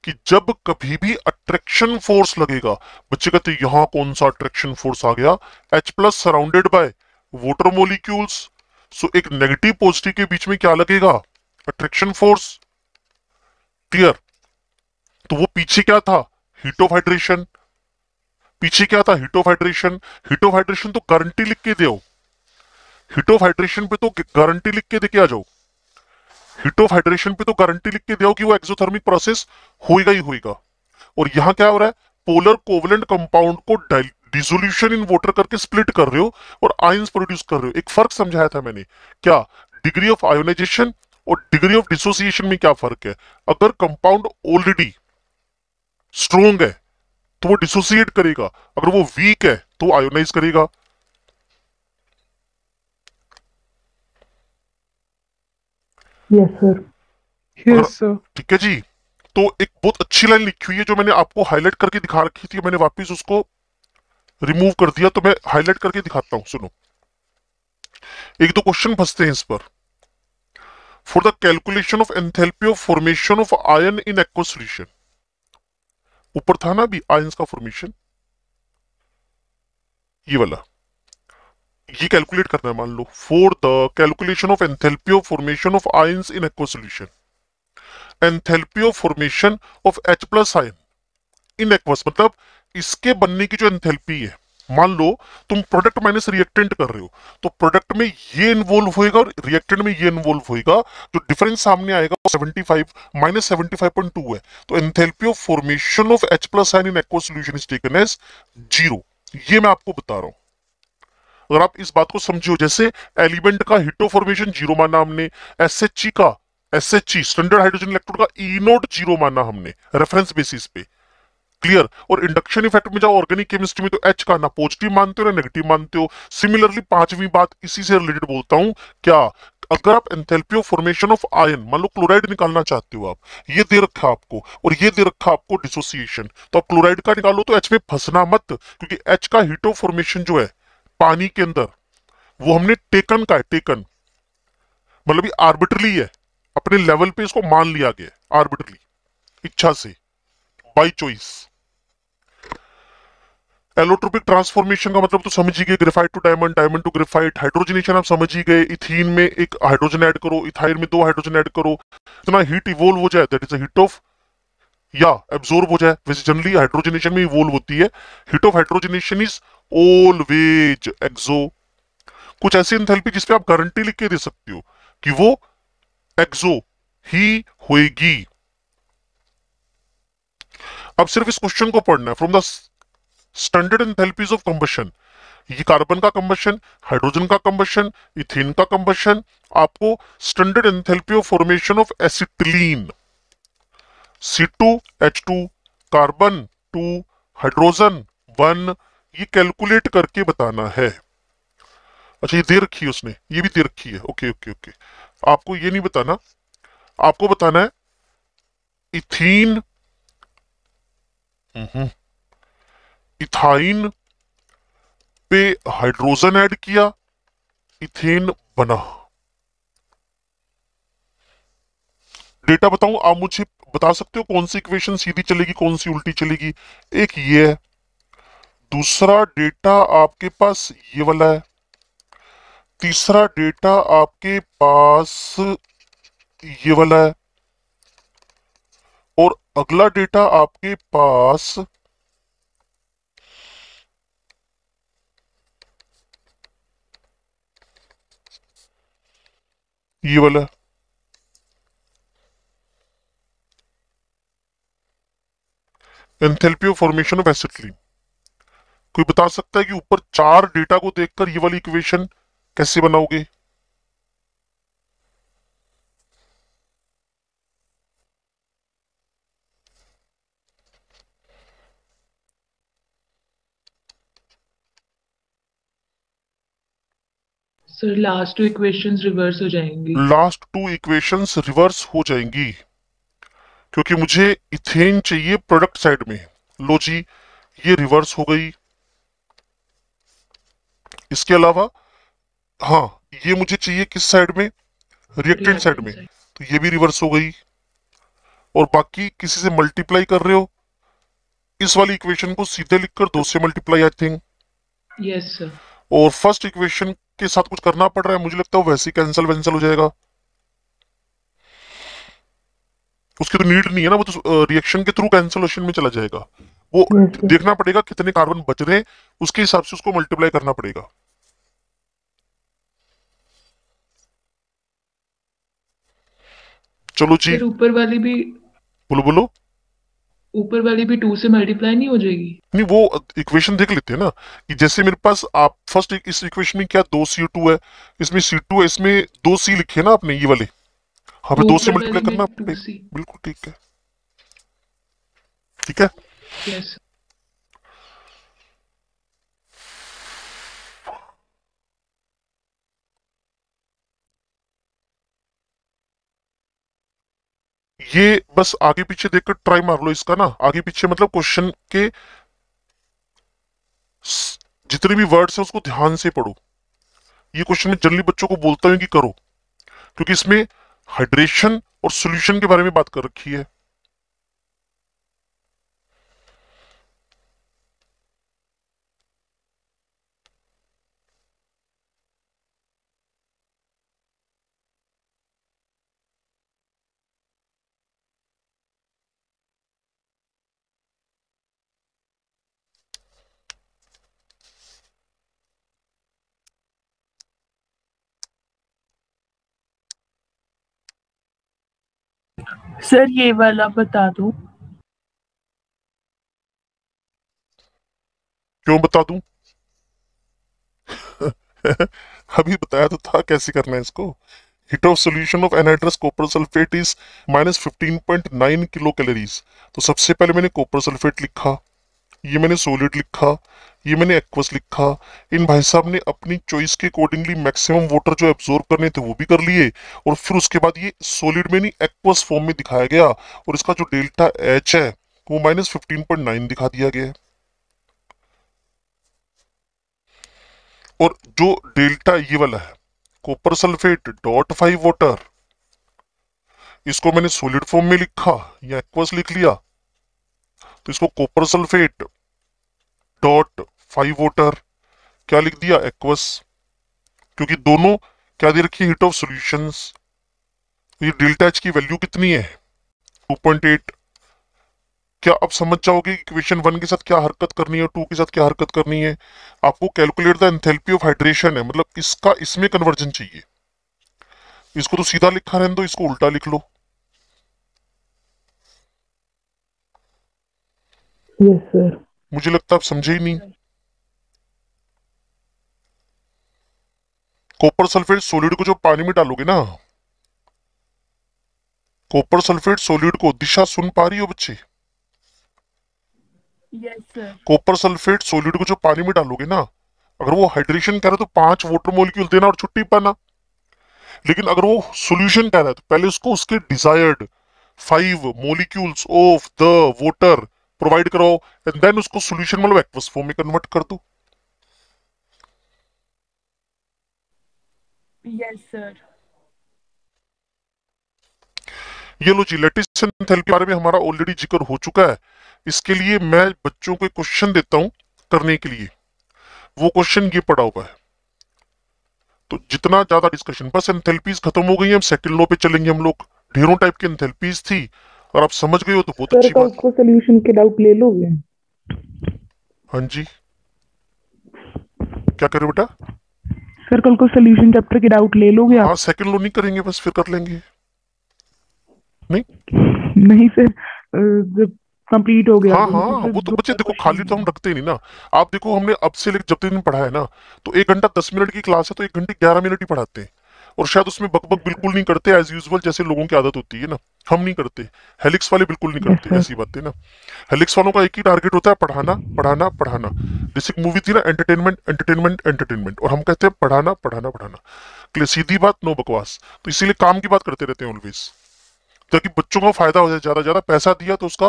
कि जब कभी भी अट्रैक्शन फोर्स लगेगा बच्चे कहते यहां कौन सा अट्रैक्शन फोर्स आ गया H plus surrounded by water molecules so एक नेगेटिव पॉजिटिव के बीच में क्या लगेगा अट्रैक्शन फोर्स क्लियर तो वो पीछे क्या था हीट ऑफ हाइड्रेशन पीछे क्या था heat of hydration heat of hydration तो गारंटी लिख के दे हीट ऑफ हाइड्रेशन पे तो गारंटी लिख के देखे आ जाओ हीट ऑफ हाइड्रेशन पे तो गारंटी लिख के दिया कि वो एक्सोथर्मिक प्रोसेस होगा ही होगा और यहाँ क्या हो रहा है पोलर कोवलेंट कंपाउंड को डिजोल्यूशन इन वाटर करके स्प्लिट कर रहे हो और आयन प्रोड्यूस कर रहे हो एक फर्क समझाया था मैंने क्या डिग्री ऑफ आयोनाइजेशन और डिग्री ऑफ डिसोसिएशन में क्या फर्क है अगर कंपाउंड ऑलरेडी स्ट्रोंग है तो वो डिसोसिएट करेगा अगर वो वीक है तो आयोनाइज करेगा ठीक है जी तो एक बहुत अच्छी लाइन लिखी हुई है जो मैंने आपको हाईलाइट करके दिखा रखी थी मैंने वापस उसको रिमूव कर दिया तो मैं हाईलाइट करके दिखाता हूँ सुनो एक दो क्वेश्चन फंसते हैं इस पर for the calculation of enthalpy of formation of ion in aqueous solution ऊपर था ना अभी आयन का फॉर्मेशन ये वाला ये कैलकुलेट करना है मान लो for the calculation of enthalpy of formation of ion in aqua solution enthalpy of formation of H plus ion in aqueous मतलब इसके बनने की जो एंथेल्पी है मान लो तुम प्रोडक्ट माइनस रिएक्टेंट कर रहे हो तो प्रोडक्ट में ये इन्वॉल्व होएगा और रिएक्टेंट में ये इन्वॉल्व होएगा जो डिफरेंस सामने आएगा वो 75 माइनस 75.2 है तो enthalpy of formation of H+ ion in aqua solution is taken as zero ये मैं आपको बता रहा हूं अगर आप इस बात को समझो जैसे एलिमेंट का हिटो फॉर्मेशन जीरो माना हमने एस e का S H standard hydrogen electrode का ई e नोट जीरो माना हमने रेफरेंस बेसिस पे क्लियर और इंडक्शन इफेक्ट में जाओ ऑर्गेनिक केमिस्ट्री में तो एच का ना पॉजिटिव मानते हो ना नेगेटिव मानते हो सिमिलरली पांचवी बात इसी से रिलेटेड बोलता हूं क्या अगर आप enthalpy of formation of ion मान लो क्लोराइड निकालना चाहते हो आप ये दे रखा आपको और ये दे रखा आपको डिसोसिएशन तो आप क्लोराइड का निकालो तो एच में फंसना मत क्योंकि एच का हीटो फॉर्मेशन जो है पानी के अंदर वो हमने टेकन का है टेकन मतलब आर्बिटरली है अपने लेवल पे इसको मान लिया गया आर्बिटरली इच्छा से बाय चॉइस एलोट्रोपिक ट्रांसफॉर्मेशन का मतलब तो समझ ही गए graphite to diamond diamond to graphite hydrogenation आप समझ ही गए इथिन में एक हाइड्रोजन ऐड करो इथाइन में दो हाइड्रोजन ऐड करो इतना हीट इवोल्व हो जाए दैट इज अट ऑफ या एब्जॉर्ब हो जाए वैसे जनरली हाइड्रोजनेशन में इवोल्व होती है heat of hydrogenation is always exo कुछ ऐसी एंथैल्पी पे आप गारंटी लिख के दे सकते हो कि वो एक्सो ही होएगी अब सिर्फ इस क्वेश्चन को पढ़ना है from the standard enthalpies of combustion ये कार्बन का कंबशन हाइड्रोजन का कंबशन इथेन का कंबशन आपको standard enthalpy of formation of acetylene C two H two carbon two hydrogen one ये कैलकुलेट करके बताना है अच्छा ये दे रखी है उसने ये भी दे रखी है ओके ओके ओके आपको ये नहीं बताना आपको बताना है इथीन हम्म, इथाइन पे हाइड्रोजन ऐड किया इथेन बना डेटा बताऊं आप मुझे बता सकते हो कौन सी इक्वेशन सीधी चलेगी कौन सी उल्टी चलेगी एक ये है दूसरा डेटा आपके पास ये वाला है तीसरा डेटा आपके पास ये वाला है और अगला डेटा आपके पास ये वाला है enthalpy of formation of acetylene कोई बता सकता है कि ऊपर चार डेटा को देखकर ये वाली इक्वेशन कैसे बनाओगे sir last two equations reverse हो जाएंगी लास्ट टू इक्वेशंस रिवर्स हो जाएंगी क्योंकि मुझे इथेन चाहिए प्रोडक्ट साइड में लो जी ये रिवर्स हो गई इसके अलावा हाँ ये मुझे चाहिए किस साइड में रिएक्टेंट साइड में तो ये भी रिवर्स हो गई और बाकी किसी से मल्टीप्लाई कर रहे हो इस वाली इक्वेशन को सीधे लिखकर दो से मल्टीप्लाई आई थिंक यस और फर्स्ट इक्वेशन के साथ कुछ करना पड़ रहा है मुझे लगता है वैसे कैंसिल वैंसल हो जाएगा उसकी तो नीड नहीं है ना वो तो रिएक्शन के थ्रू कैंसलेशन में चला जाएगा वो देखना पड़ेगा कितने कार्बन बच रहे हैं उसके हिसाब से उसको मल्टीप्लाई करना पड़ेगा चलो जी ऊपर वाली भी बोलो बोलो ऊपर वाली भी टू से मल्टीप्लाई नहीं हो जाएगी नहीं वो इक्वेशन देख लेते हैं ना कि जैसे मेरे पास आप फर्स्ट इस इक्वेशन में क्या दो सी टू है इसमें सी टू है इसमें दो सी लिखे ना आपने ये वाले हाँ पे दो से मल्टीप्लाई करना आपको बिल्कुल ठीक है ठीक है ये बस आगे पीछे देखकर ट्राई मार लो इसका ना आगे पीछे मतलब क्वेश्चन के जितने भी वर्ड्स हैं उसको ध्यान से पढ़ो ये क्वेश्चन मैं जल्दी बच्चों को बोलता हूं कि करो क्योंकि इसमें हाइड्रेशन और सोल्यूशन के बारे में बात कर रखी है सर ये वाला बता दू क्यों बता दू अभी बताया तो था कैसे करना है इसको heat of solution of anhydrous copper sulphate is minus fifteen point nine kilo calories तो सबसे पहले मैंने कॉपर सल्फेट लिखा ये मैंने सोलिड लिखा ये मैंने एक्वस लिखा इन भाई साहब ने अपनी चॉइस के अकॉर्डिंगली मैक्सिमम वाटर जो एब्जॉर्ब करने थे वो भी कर लिए और फिर उसके बाद ये सोलिड में नहीं एक्वस फॉर्म में दिखाया गया और इसका जो डेल्टा एच है वो माइनस फिफ्टीन दिखा दिया गया है और जो डेल्टा ये वाला है copper sulphate dot five water इसको मैंने सोलिड फॉर्म में लिखा या एक्वस लिख लिया तो इसको copper sulphate dot five water क्या लिख दिया एक्वस क्योंकि दोनों क्या दे रखी हीट ऑफ सोल्यूशन ये डेल्टा एच की वैल्यू कितनी है 2.8 क्या आप समझ जाओगे इक्वेशन वन के साथ क्या हरकत करनी है टू के साथ क्या हरकत करनी है आपको calculate the enthalpy of hydration है मतलब इसका इसमें कन्वर्जन चाहिए इसको तो सीधा लिखा रहने दो इसको उल्टा लिख लो यस सर मुझे लगता आप समझे ही नहीं कॉपर सल्फेट सोलिड को जो पानी में डालोगे ना कॉपर सल्फेट सोल्यूट को दिशा सुन पा रही हो बच्चे कॉपर सल्फेट सोल्यूट को जो पानी में डालोगे ना अगर वो हाइड्रेशन कह रहा है तो पांच वाटर मोलिक्यूल देना और छुट्टी पाना लेकिन अगर वो सोल्यूशन कह रहा है तो पहले उसको उसके desired five molecules of the water provide कराओ एंड देन उसको सोल्यूशन मतलब एक्वस फॉर्म में कन्वर्ट कर दो यस सर ये लो जी लेटेस्ट एंथैल्पी के बारे में हमारा ऑलरेडी जिक्र हो चुका है इसके लिए मैं बच्चों को क्वेश्चन देता हूं करने के लिए वो क्वेश्चन ये पड़ा हुआ है तो जितना ज्यादा डिस्कशन बस एंथेल्पीज खत्म हो गई हम सेकंड लो पे चलेंगे हम लोग ढेरों टाइप की एंथेल्पीज थी और आप समझ गए हो तो बहुत अच्छी बात उसको सोल्यूशन के डाउट ले लोगे हाँ जी क्या करे बेटा सर कल को सोल्यूशन चैप्टर के डाउट ले लोगे आप सेकंड हाँ, लो नहीं करेंगे बस फिर कर लेंगे नहीं नहीं सर जब कंप्लीट हो गया हाँ तो हाँ वो तो बच्चे देखो खाली तो हम रखते ही नहीं ना आप देखो हमने अब से लेकर जब तक दिन पढ़ा है ना तो एक घंटा दस मिनट की क्लास है तो एक घंटे ग्यारह मिनट ही पढ़ाते हैं और शायद उसमें बकबक बिल्कुल नहीं करते एज यूजल जैसे लोगों की आदत होती है ना हम नहीं करते हेलिक्स वाले बिल्कुल नहीं करते ऐसी बातें ना हेलिक्स वालों का एक ही टारगेट होता है पढ़ाना पढ़ाना पढ़ाना जैसे मूवी थी ना एंटरटेनमेंट एंटरटेनमेंट एंटरटेनमेंट और हम कहते हैं पढ़ाना पढ़ाना पढ़ाना सीधी बात नो बकवास तो इसीलिए काम की बात करते रहते हैं ऑलवेज ताकि बच्चों का फायदा हो जाए ज्यादा ज्यादा पैसा दिया तो उसका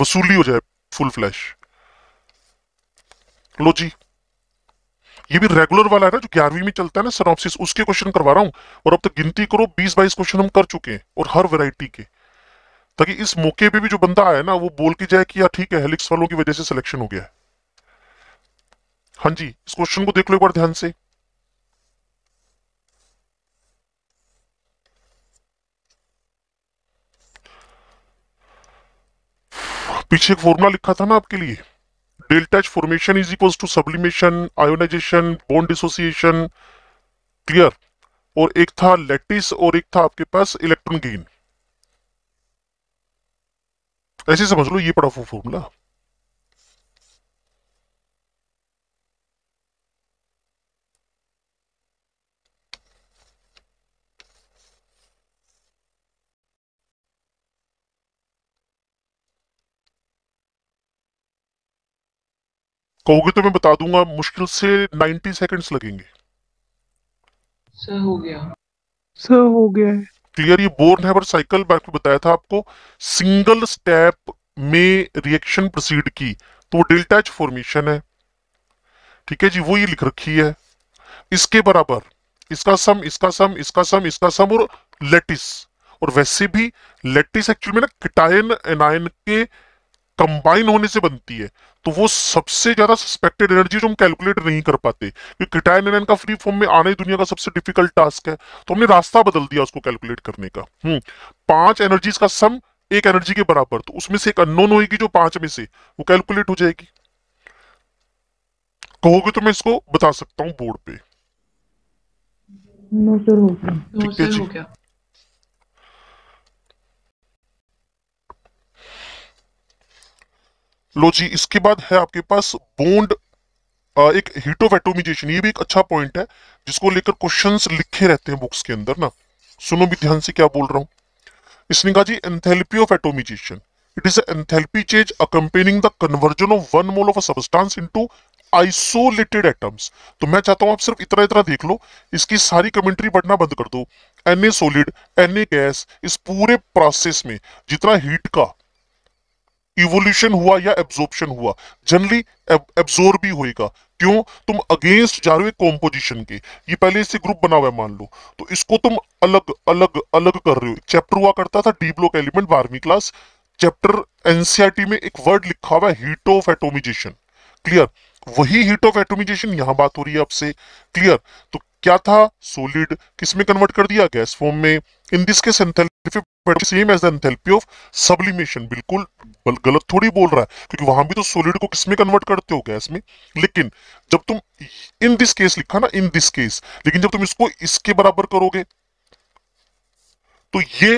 वसूली हो जाए फुल फ्लैश लो जी ये भी रेगुलर वाला है ना जो ग्यारहवीं में चलता है ना सनॉप्सिस उसके क्वेश्चन करवा रहा हूँ और अब तक गिनती करो बीस बाईस क्वेश्चन हम कर चुके हैं और हर वेराइटी के ताकि इस मौके पर भी जो बंदा आया ना वो बोल के जाए कि यार हाँ, ठीक है हेलिक्स वालों की वजह से सिलेक्शन हो गया है हाँ जी इस क्वेश्चन को देख लो एक बार ध्यान से पीछे एक फॉर्मूला लिखा था ना आपके लिए delta formation is equal to sublimation ionisation bond dissociation clear और एक था लेटिस और एक था आपके पास इलेक्ट्रॉन गेन ऐसे समझ लो ये पड़ा फो फॉर्मूला कहोगे तो मैं बता दूंगा मुश्किल से 90 सेकंड्स लगेंगे सर हो गया सर हो गया क्लियर ये बोर्न हैबर साइकिल मैं आपको बताया था आपको सिंगल स्टेप में रिएक्शन प्रोसीड की तो वो डेल्टा एच फॉर्मेशन है ठीक है जी वो ये लिख रखी है इसके बराबर इसका सम इसका सम इसका सम इसका सम और लेटिस और वैसे भी लेटिस एक्चुअली में ना किटायन एनायन के कंबाइन होने से बनती है तो वो सबसे ज्यादा सस्पेक्टेड एनर्जी जो हम कैलकुलेट नहीं कर पाते क्योंकि कैटायन एनन का फ्री फॉर्म में आने दुनिया का सबसे डिफिकल्ट टास्क है तो हमने रास्ता बदल दिया उसको कैलकुलेट करने का हम्म पांच एनर्जीज का सम एक एनर्जी के बराबर तो उसमें से एक अननोन होगी जो पांच में से वो कैलकुलेट हो जाएगी कहोगे तो मैं इसको बता सकता हूं बोर्ड पे ठीक है जी लो जी इसके बाद है आपके पास बोन्ड एक हीट ऑफ एटोमिजेशन ये भी एक अच्छा पॉइंट है जिसको लेकर क्वेश्चंस लिखे रहते हैं बुक्स के अंदर ना सुनो भी ध्यान से क्या बोल रहा हूँ इसने कहा जी enthalpy of atomisation it is enthalpy change accompanying the conversion of one mole of a substance into isolated atoms तो मैं चाहता हूं आप सिर्फ इतना इतना देख लो इसकी सारी कमेंट्री पढ़ना बंद कर दो N A solid N A gas इस पूरे प्रोसेस में जितना हीट का इवोल्यूशन हुआ या एब्जॉर्प्शन हुआ जनरली एब्जॉर्ब ही होएगा क्यों तुम अगेंस्ट जा रहे हो कॉम्पोजिशन के ये पहले से ग्रुप बना हुआ है मान लो तो इसको तुम अलग अलग अलग कर रहे हो चैप्टर हुआ करता था डी ब्लॉक एलिमेंट बारहवीं क्लास चैप्टर एनसीआरटी में एक वर्ड लिखा हुआ है हीट ऑफ एटोमिजेशन क्लियर वही हीट ऑफ एटोमिजेशन यहां बात हो रही है आपसे क्लियर तो क्या था सोलिड किसमें कन्वर्ट कर दिया गैस फॉर्म में in this case enthalpy same as enthalpy of sublimation बिल्कुल गलत थोड़ी बोल रहा है क्योंकि वहां भी तो सोलिड को किसमें कन्वर्ट करते हो गैस में लेकिन जब तुम इन दिस केस लिखा ना इन दिस केस लेकिन जब तुम इसको इसके बराबर करोगे तो ये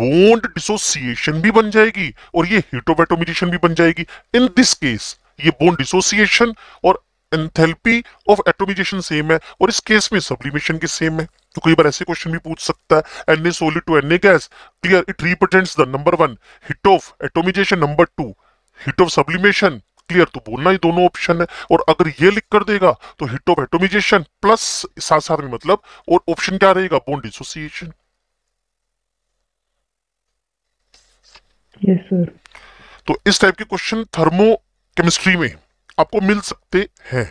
बोन्ड डिसोसिएशन भी बन जाएगी और ये हिटोवेटोमिजेशन भी बन जाएगी इन दिस केस ये बोन डिसोसिएशन और एंथेल्पी ऑफ एटोमाइजेशन सेम है और इस केस में सब्लिमेशन के सेम है तो कई बार ऐसे क्वेश्चन भी पूछ सकता है NA solid to NA gas clear it represents the number one heat of atomisation number two heat of sublimation clear तो बोलना ही दोनों ऑप्शन है और अगर ये लिख कर देगा तो हिट ऑफ एटोमाइजेशन प्लस साथ साथ में मतलब और ऑप्शन क्या रहेगा बोन डिसोसिएशन यस सर तो इस टाइप के क्वेश्चन थर्मो केमिस्ट्री में आपको मिल सकते हैं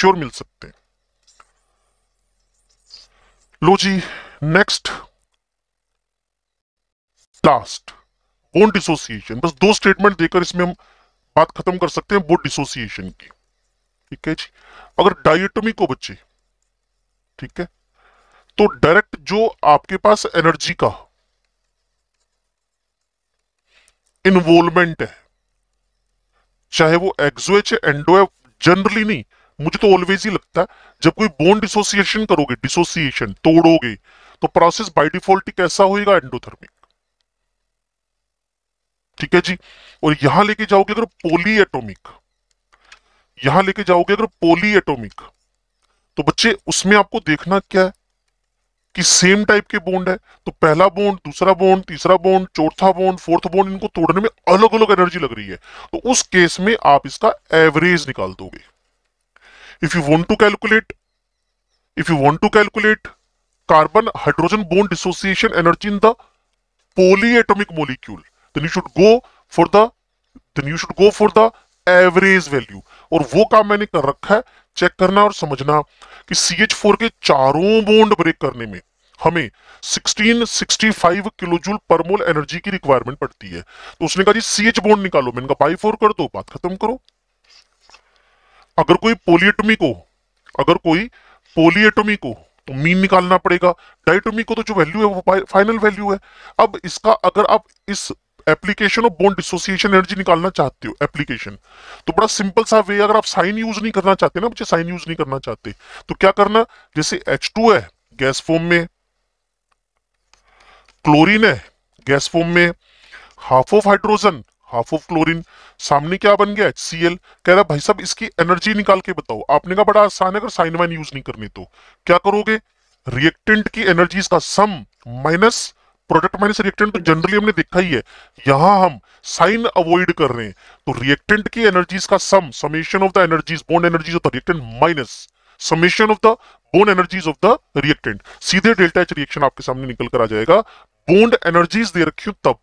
श्योर मिल सकते हैं लो जी नेक्स्ट लास्ट बोन डिसोसिएशन बस दो स्टेटमेंट देकर इसमें हम बात खत्म कर सकते हैं बोन डिसोसिएशन की ठीक है जी अगर डायटोमी को बच्चे ठीक है तो डायरेक्ट जो आपके पास एनर्जी का इन्वॉल्वमेंट है चाहे वो एक्सोएच या जनरली नहीं मुझे तो ऑलवेज ही लगता है जब कोई बोन डिसोसिएशन करोगे डिसोसिएशन तोड़ोगे तो प्रोसेस बाय डिफॉल्ट कैसा होएगा एंडोथर्मिक ठीक है जी और यहां लेके जाओगे अगर पोली एटोमिक यहां लेके जाओगे अगर पोली एटोमिक तो बच्चे उसमें आपको देखना क्या है कि सेम टाइप के बोन्ड है तो पहला बोन्ड दूसरा बोन्ड तीसरा बोन्ड चौथा बोन्ड फोर्थ बोन्ड इनको तोड़ने में अलग अलग एनर्जी लग रही है तो उस केस में आप इसका एवरेज निकाल दोगे if you want to calculate if you want to calculate carbon hydrogen bond dissociation energy in the polyatomic molecule then you should go for then you should go for the average value और वो काम मैंने कर रखा है check करना और समझना कि सी एच फोर के चारों बोन्ड ब्रेक करने में हमें 1665 किलो जूल पर मोल एनर्जी की रिक्वायरमेंट पड़ती है तो उसने कहा जी सी एच बॉन्ड निकालो मैंने कहा बाई फोर कर दो बात खत्म करो अगर कोई पोलियटमी को अगर कोई पोलियटमी को तो मीन निकालना पड़ेगा डाइटोमी को तो जो वैल्यू है वो फाइनल वैल्यू है अब इसका अगर आप इस application of bond dissociation energy निकालना चाहते हो एप्लीकेशन तो बड़ा सिंपल सा वे अगर आप साइन यूज नहीं करना चाहते ना मुझे साइन यूज नहीं करना चाहते तो क्या करना जैसे एच है गैस फॉर्म में क्लोरीन है गैस फॉर्म में half of hydrogen half of chlorine सामने क्या बन गया एच सी एल कह रहा भाई साहब इसकी एनर्जी निकाल के बताओ आपने कहा बड़ा आसान है अगर साइन वाइन यूज नहीं करनी तो क्या करोगे रिएक्टेंट की एनर्जीज का sum minus product minus reactant तो जनरली हमने देखा ही है यहां हम साइन अवॉइड कर रहे हैं तो रिएक्टेंट की एनर्जीज का sum summation of the energies bond energies of the reactant minus summation of the bond energies of the reactant सीधे डेल्टा एच रिएक्शन आपके सामने निकल कर आ जाएगा बोन्ड एनर्जी दे रखी हो तब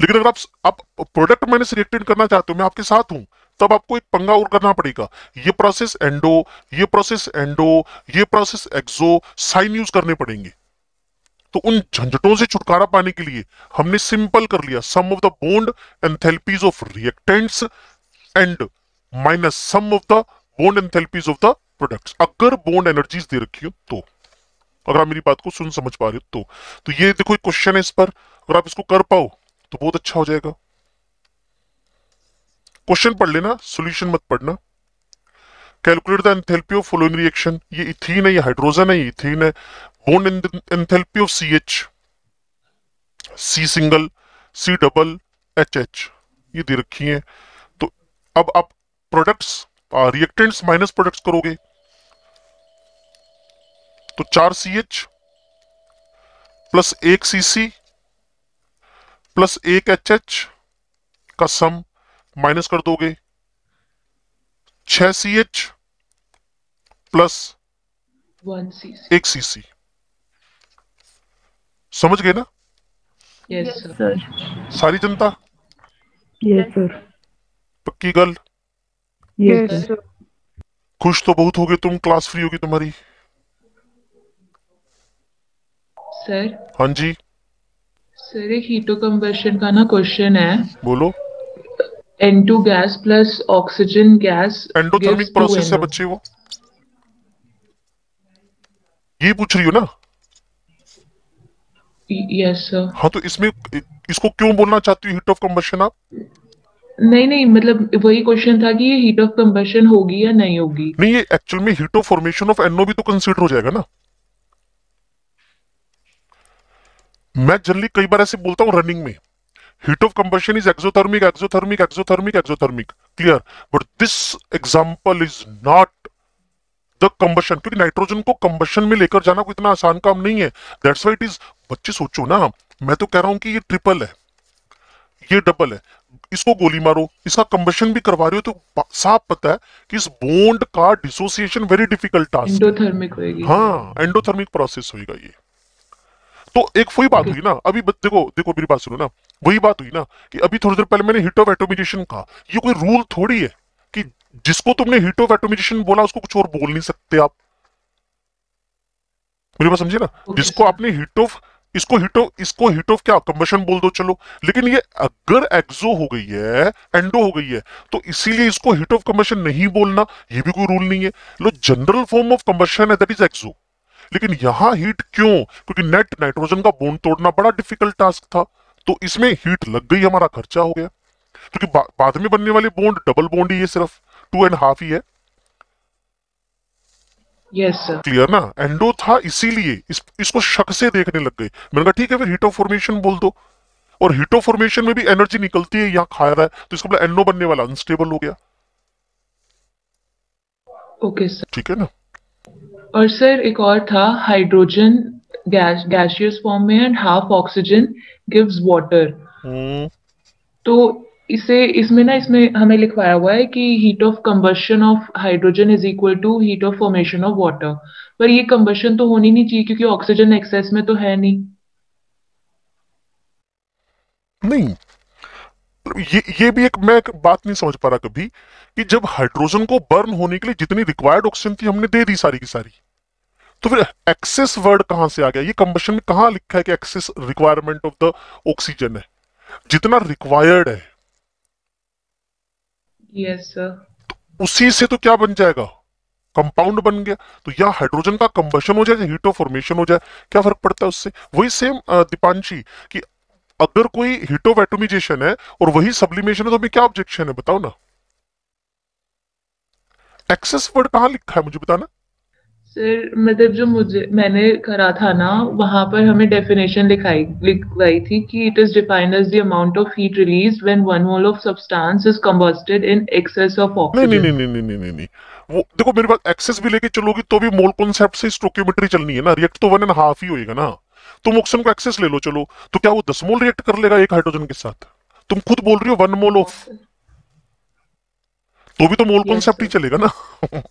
लेकिन अगर आप आप प्रोडक्ट माइनस रिएक्टेंट करना चाहते हो मैं आपके साथ हूं तब आपको एक पंगा और करना पड़ेगा ये प्रोसेस एंडो ये प्रोसेस एंडो ये प्रोसेस एक्सो साइन यूज करने पड़ेंगे तो उन झंझटों से छुटकारा पाने के लिए हमने सिंपल कर लिया sum of the bond enthalpies of reactants and minus sum of the bond enthalpies of the products अगर बोन्ड एनर्जीज दे रखी हो तो अगर आप मेरी बात को सुन समझ पा रहे हो तो तो ये देखो एक क्वेश्चन है इस पर अगर आप इसको कर पाओ तो बहुत अच्छा हो जाएगा क्वेश्चन पढ़ लेना सोल्यूशन मत पढ़ना calculate the enthalpy of following reaction ये इथीन है ये हाइड्रोजन है ये इथीन है bond enthalpy of C H C single C double H H ये दे रखी है तो अब आप प्रोडक्ट्स रिएक्टेंट्स माइनस प्रोडक्ट्स करोगे तो चार सी एच प्लस एक सी सी प्लस एक एच एच का सम माइनस कर दोगे छ सी एच प्लस एक सी सी समझ गए ना यस सर सारी जनता यस सर पक्की गल यस सर खुश तो बहुत होगे तुम क्लास फ्री होगी तुम्हारी सर हाँ जी सर एक हीटो कंबशन का ना क्वेश्चन है बोलो N2 gas plus oxygen gas endothermic process है बच्चे वो ये पूछ रही हो ना यस सर हाँ तो इसमें इसको क्यों बोलना चाहती हो हीट ऑफ कंबशन आप नहीं नहीं मतलब वही क्वेश्चन था कि ये हीट ऑफ कंबशन होगी या नहीं होगी नहीं ये एक्चुअल में heat of formation of NO भी तो कंसीडर हो जाएगा ना मैं जनरली कई बार ऐसे बोलता हूँ रनिंग में heat of combustion is exothermic exothermic exothermic exothermic clear but this example is not the combustion क्योंकि नाइट्रोजन को कंबशन में लेकर जाना कोई इतना आसान काम नहीं है दैट्स वाई इट इज बच्चे सोचो ना मैं तो कह रहा हूं कि ये ट्रिपल है ये डबल है इसको गोली मारो इसका कंबशन भी करवा रहे हो तो साफ पता है कि इस बोन्ड का dissociation very difficult task endothermic हाँ एंडोथर्मिक प्रोसेस होगा ये तो एक वही बात हुई ना अभी देखो देखो मेरी बात सुनो ना वही बात हुई ना कि अभी थोड़ी देर पहले मैंने हिट ऑफ एटोमाइजेशन कहा ये कोई रूल थोड़ी है कि जिसको तुमने हिट ऑफ एटोमाइजेशन बोला उसको कुछ और बोल नहीं सकते आप मेरी बात समझे ना जिसको आपने हिट ऑफ इसको हिट ऑफ इसको हिट ऑफ क्या कंबशन बोल दो चलो लेकिन ये अगर एक्सो हो गई है एंडो हो गई है तो इसीलिए इसको हिट ऑफ कंबशन नहीं बोलना ये भी कोई रूल नहीं है लो जनरल फॉर्म ऑफ कंबशन है दैट इज एक्सो लेकिन यहां हीट क्यों क्योंकि नेट नाइट्रोजन का बोन तोड़ना बड़ा डिफिकल्ट टास्क था तो इसमें हीट लग गई हमारा खर्चा हो गया क्योंकि बा, बाद में बनने वाले बोन्ड डबल बोन्ड ही है सिर्फ टू एंड हाफ ही है क्लियर yes, ना एंडो था इसीलिए इस, इसको शक से देखने लग गए मैंने कहा ठीक है फिर हीट ऑफ फॉर्मेशन बोल दो और हीट ऑफ फॉर्मेशन में भी एनर्जी निकलती है यहाँ खा रहा है तो इसको बोला एंडो बनने वाला अनस्टेबल हो गया ओके okay, सर ठीक है ना और सर एक और था हाइड्रोजन गैशियस फॉर्म में and half oxygen gives water तो इसे इसमें ना इसमें हमें लिखवाया हुआ है कि heat of combustion of hydrogen is equal to heat of formation of water पर ये कंबशन तो होनी नहीं चाहिए क्योंकि ऑक्सीजन एक्सेस में तो है नहीं नहीं ये ये भी एक मैं एक बात नहीं समझ पा रहा कभी कि जब हाइड्रोजन को बर्न होने के लिए जितनी रिक्वायर्ड ऑक्सीजन थी हमने दे दी सारी की सारी तो फिर एक्सेस वर्ड कहां से आ गया ये कंबशन में कहा लिखा है कि excess requirement of the oxygen है जितना रिक्वायर्ड है yes, तो उसी से तो क्या बन जाएगा कंपाउंड बन गया तो या हाइड्रोजन का कंबशन हो जाए या हीटो फॉर्मेशन हो जाए क्या फर्क पड़ता है उससे वही सेम दीपांशी कि अगर कोई हिटोवेटोमिजेशन है और वही सब्लिमेशन है तो हमें क्या ऑब्जेक्शन है बताओ ना एक्सेस वर्ड कहां लिखा है मुझे बताना सर मतलब जो मुझे मैंने करा था ना वहां पर हमें डेफिनेशन लिखाई लिखवाई थी कि it is defined as the amount of heat release when one mole of substance is combusted in excess of oxygen नहीं नहीं नहीं नहीं नहीं नहीं वो देखो मेरे पास एक्सेस भी लेके चलोगी तो भी मोल कॉन्सेप्ट से स्टोकियोमेट्री चलनी है ना रिएक्ट तो वन एंड हाफ ही होएगा ना तुम ऑक्सीजन को एक्सेस ले लो चलो तो क्या वो दस मोल रिएक्ट कर लेगा एक हाइड्रोजन के साथ तुम खुद बोल रही हो वन मोल ऑफ तो भी तो मोल कॉन्सेप्ट ही चलेगा ना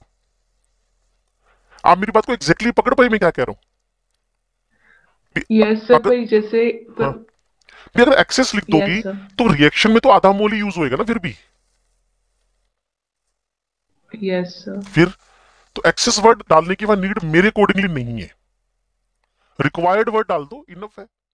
आप मेरी बात को एग्जैक्टली exactly पकड़ पाई मैं क्या कह रहा हूँ yes, अगर, हाँ। पर... अगर एक्सेस लिख दोगी yes, तो रिएक्शन में तो आधा मोल ही यूज होएगा ना फिर भी yes, sir. फिर तो एक्सेस वर्ड डालने की वह नीड मेरे अकॉर्डिंगली नहीं है रिक्वायर्ड वर्ड डाल दो इनफ है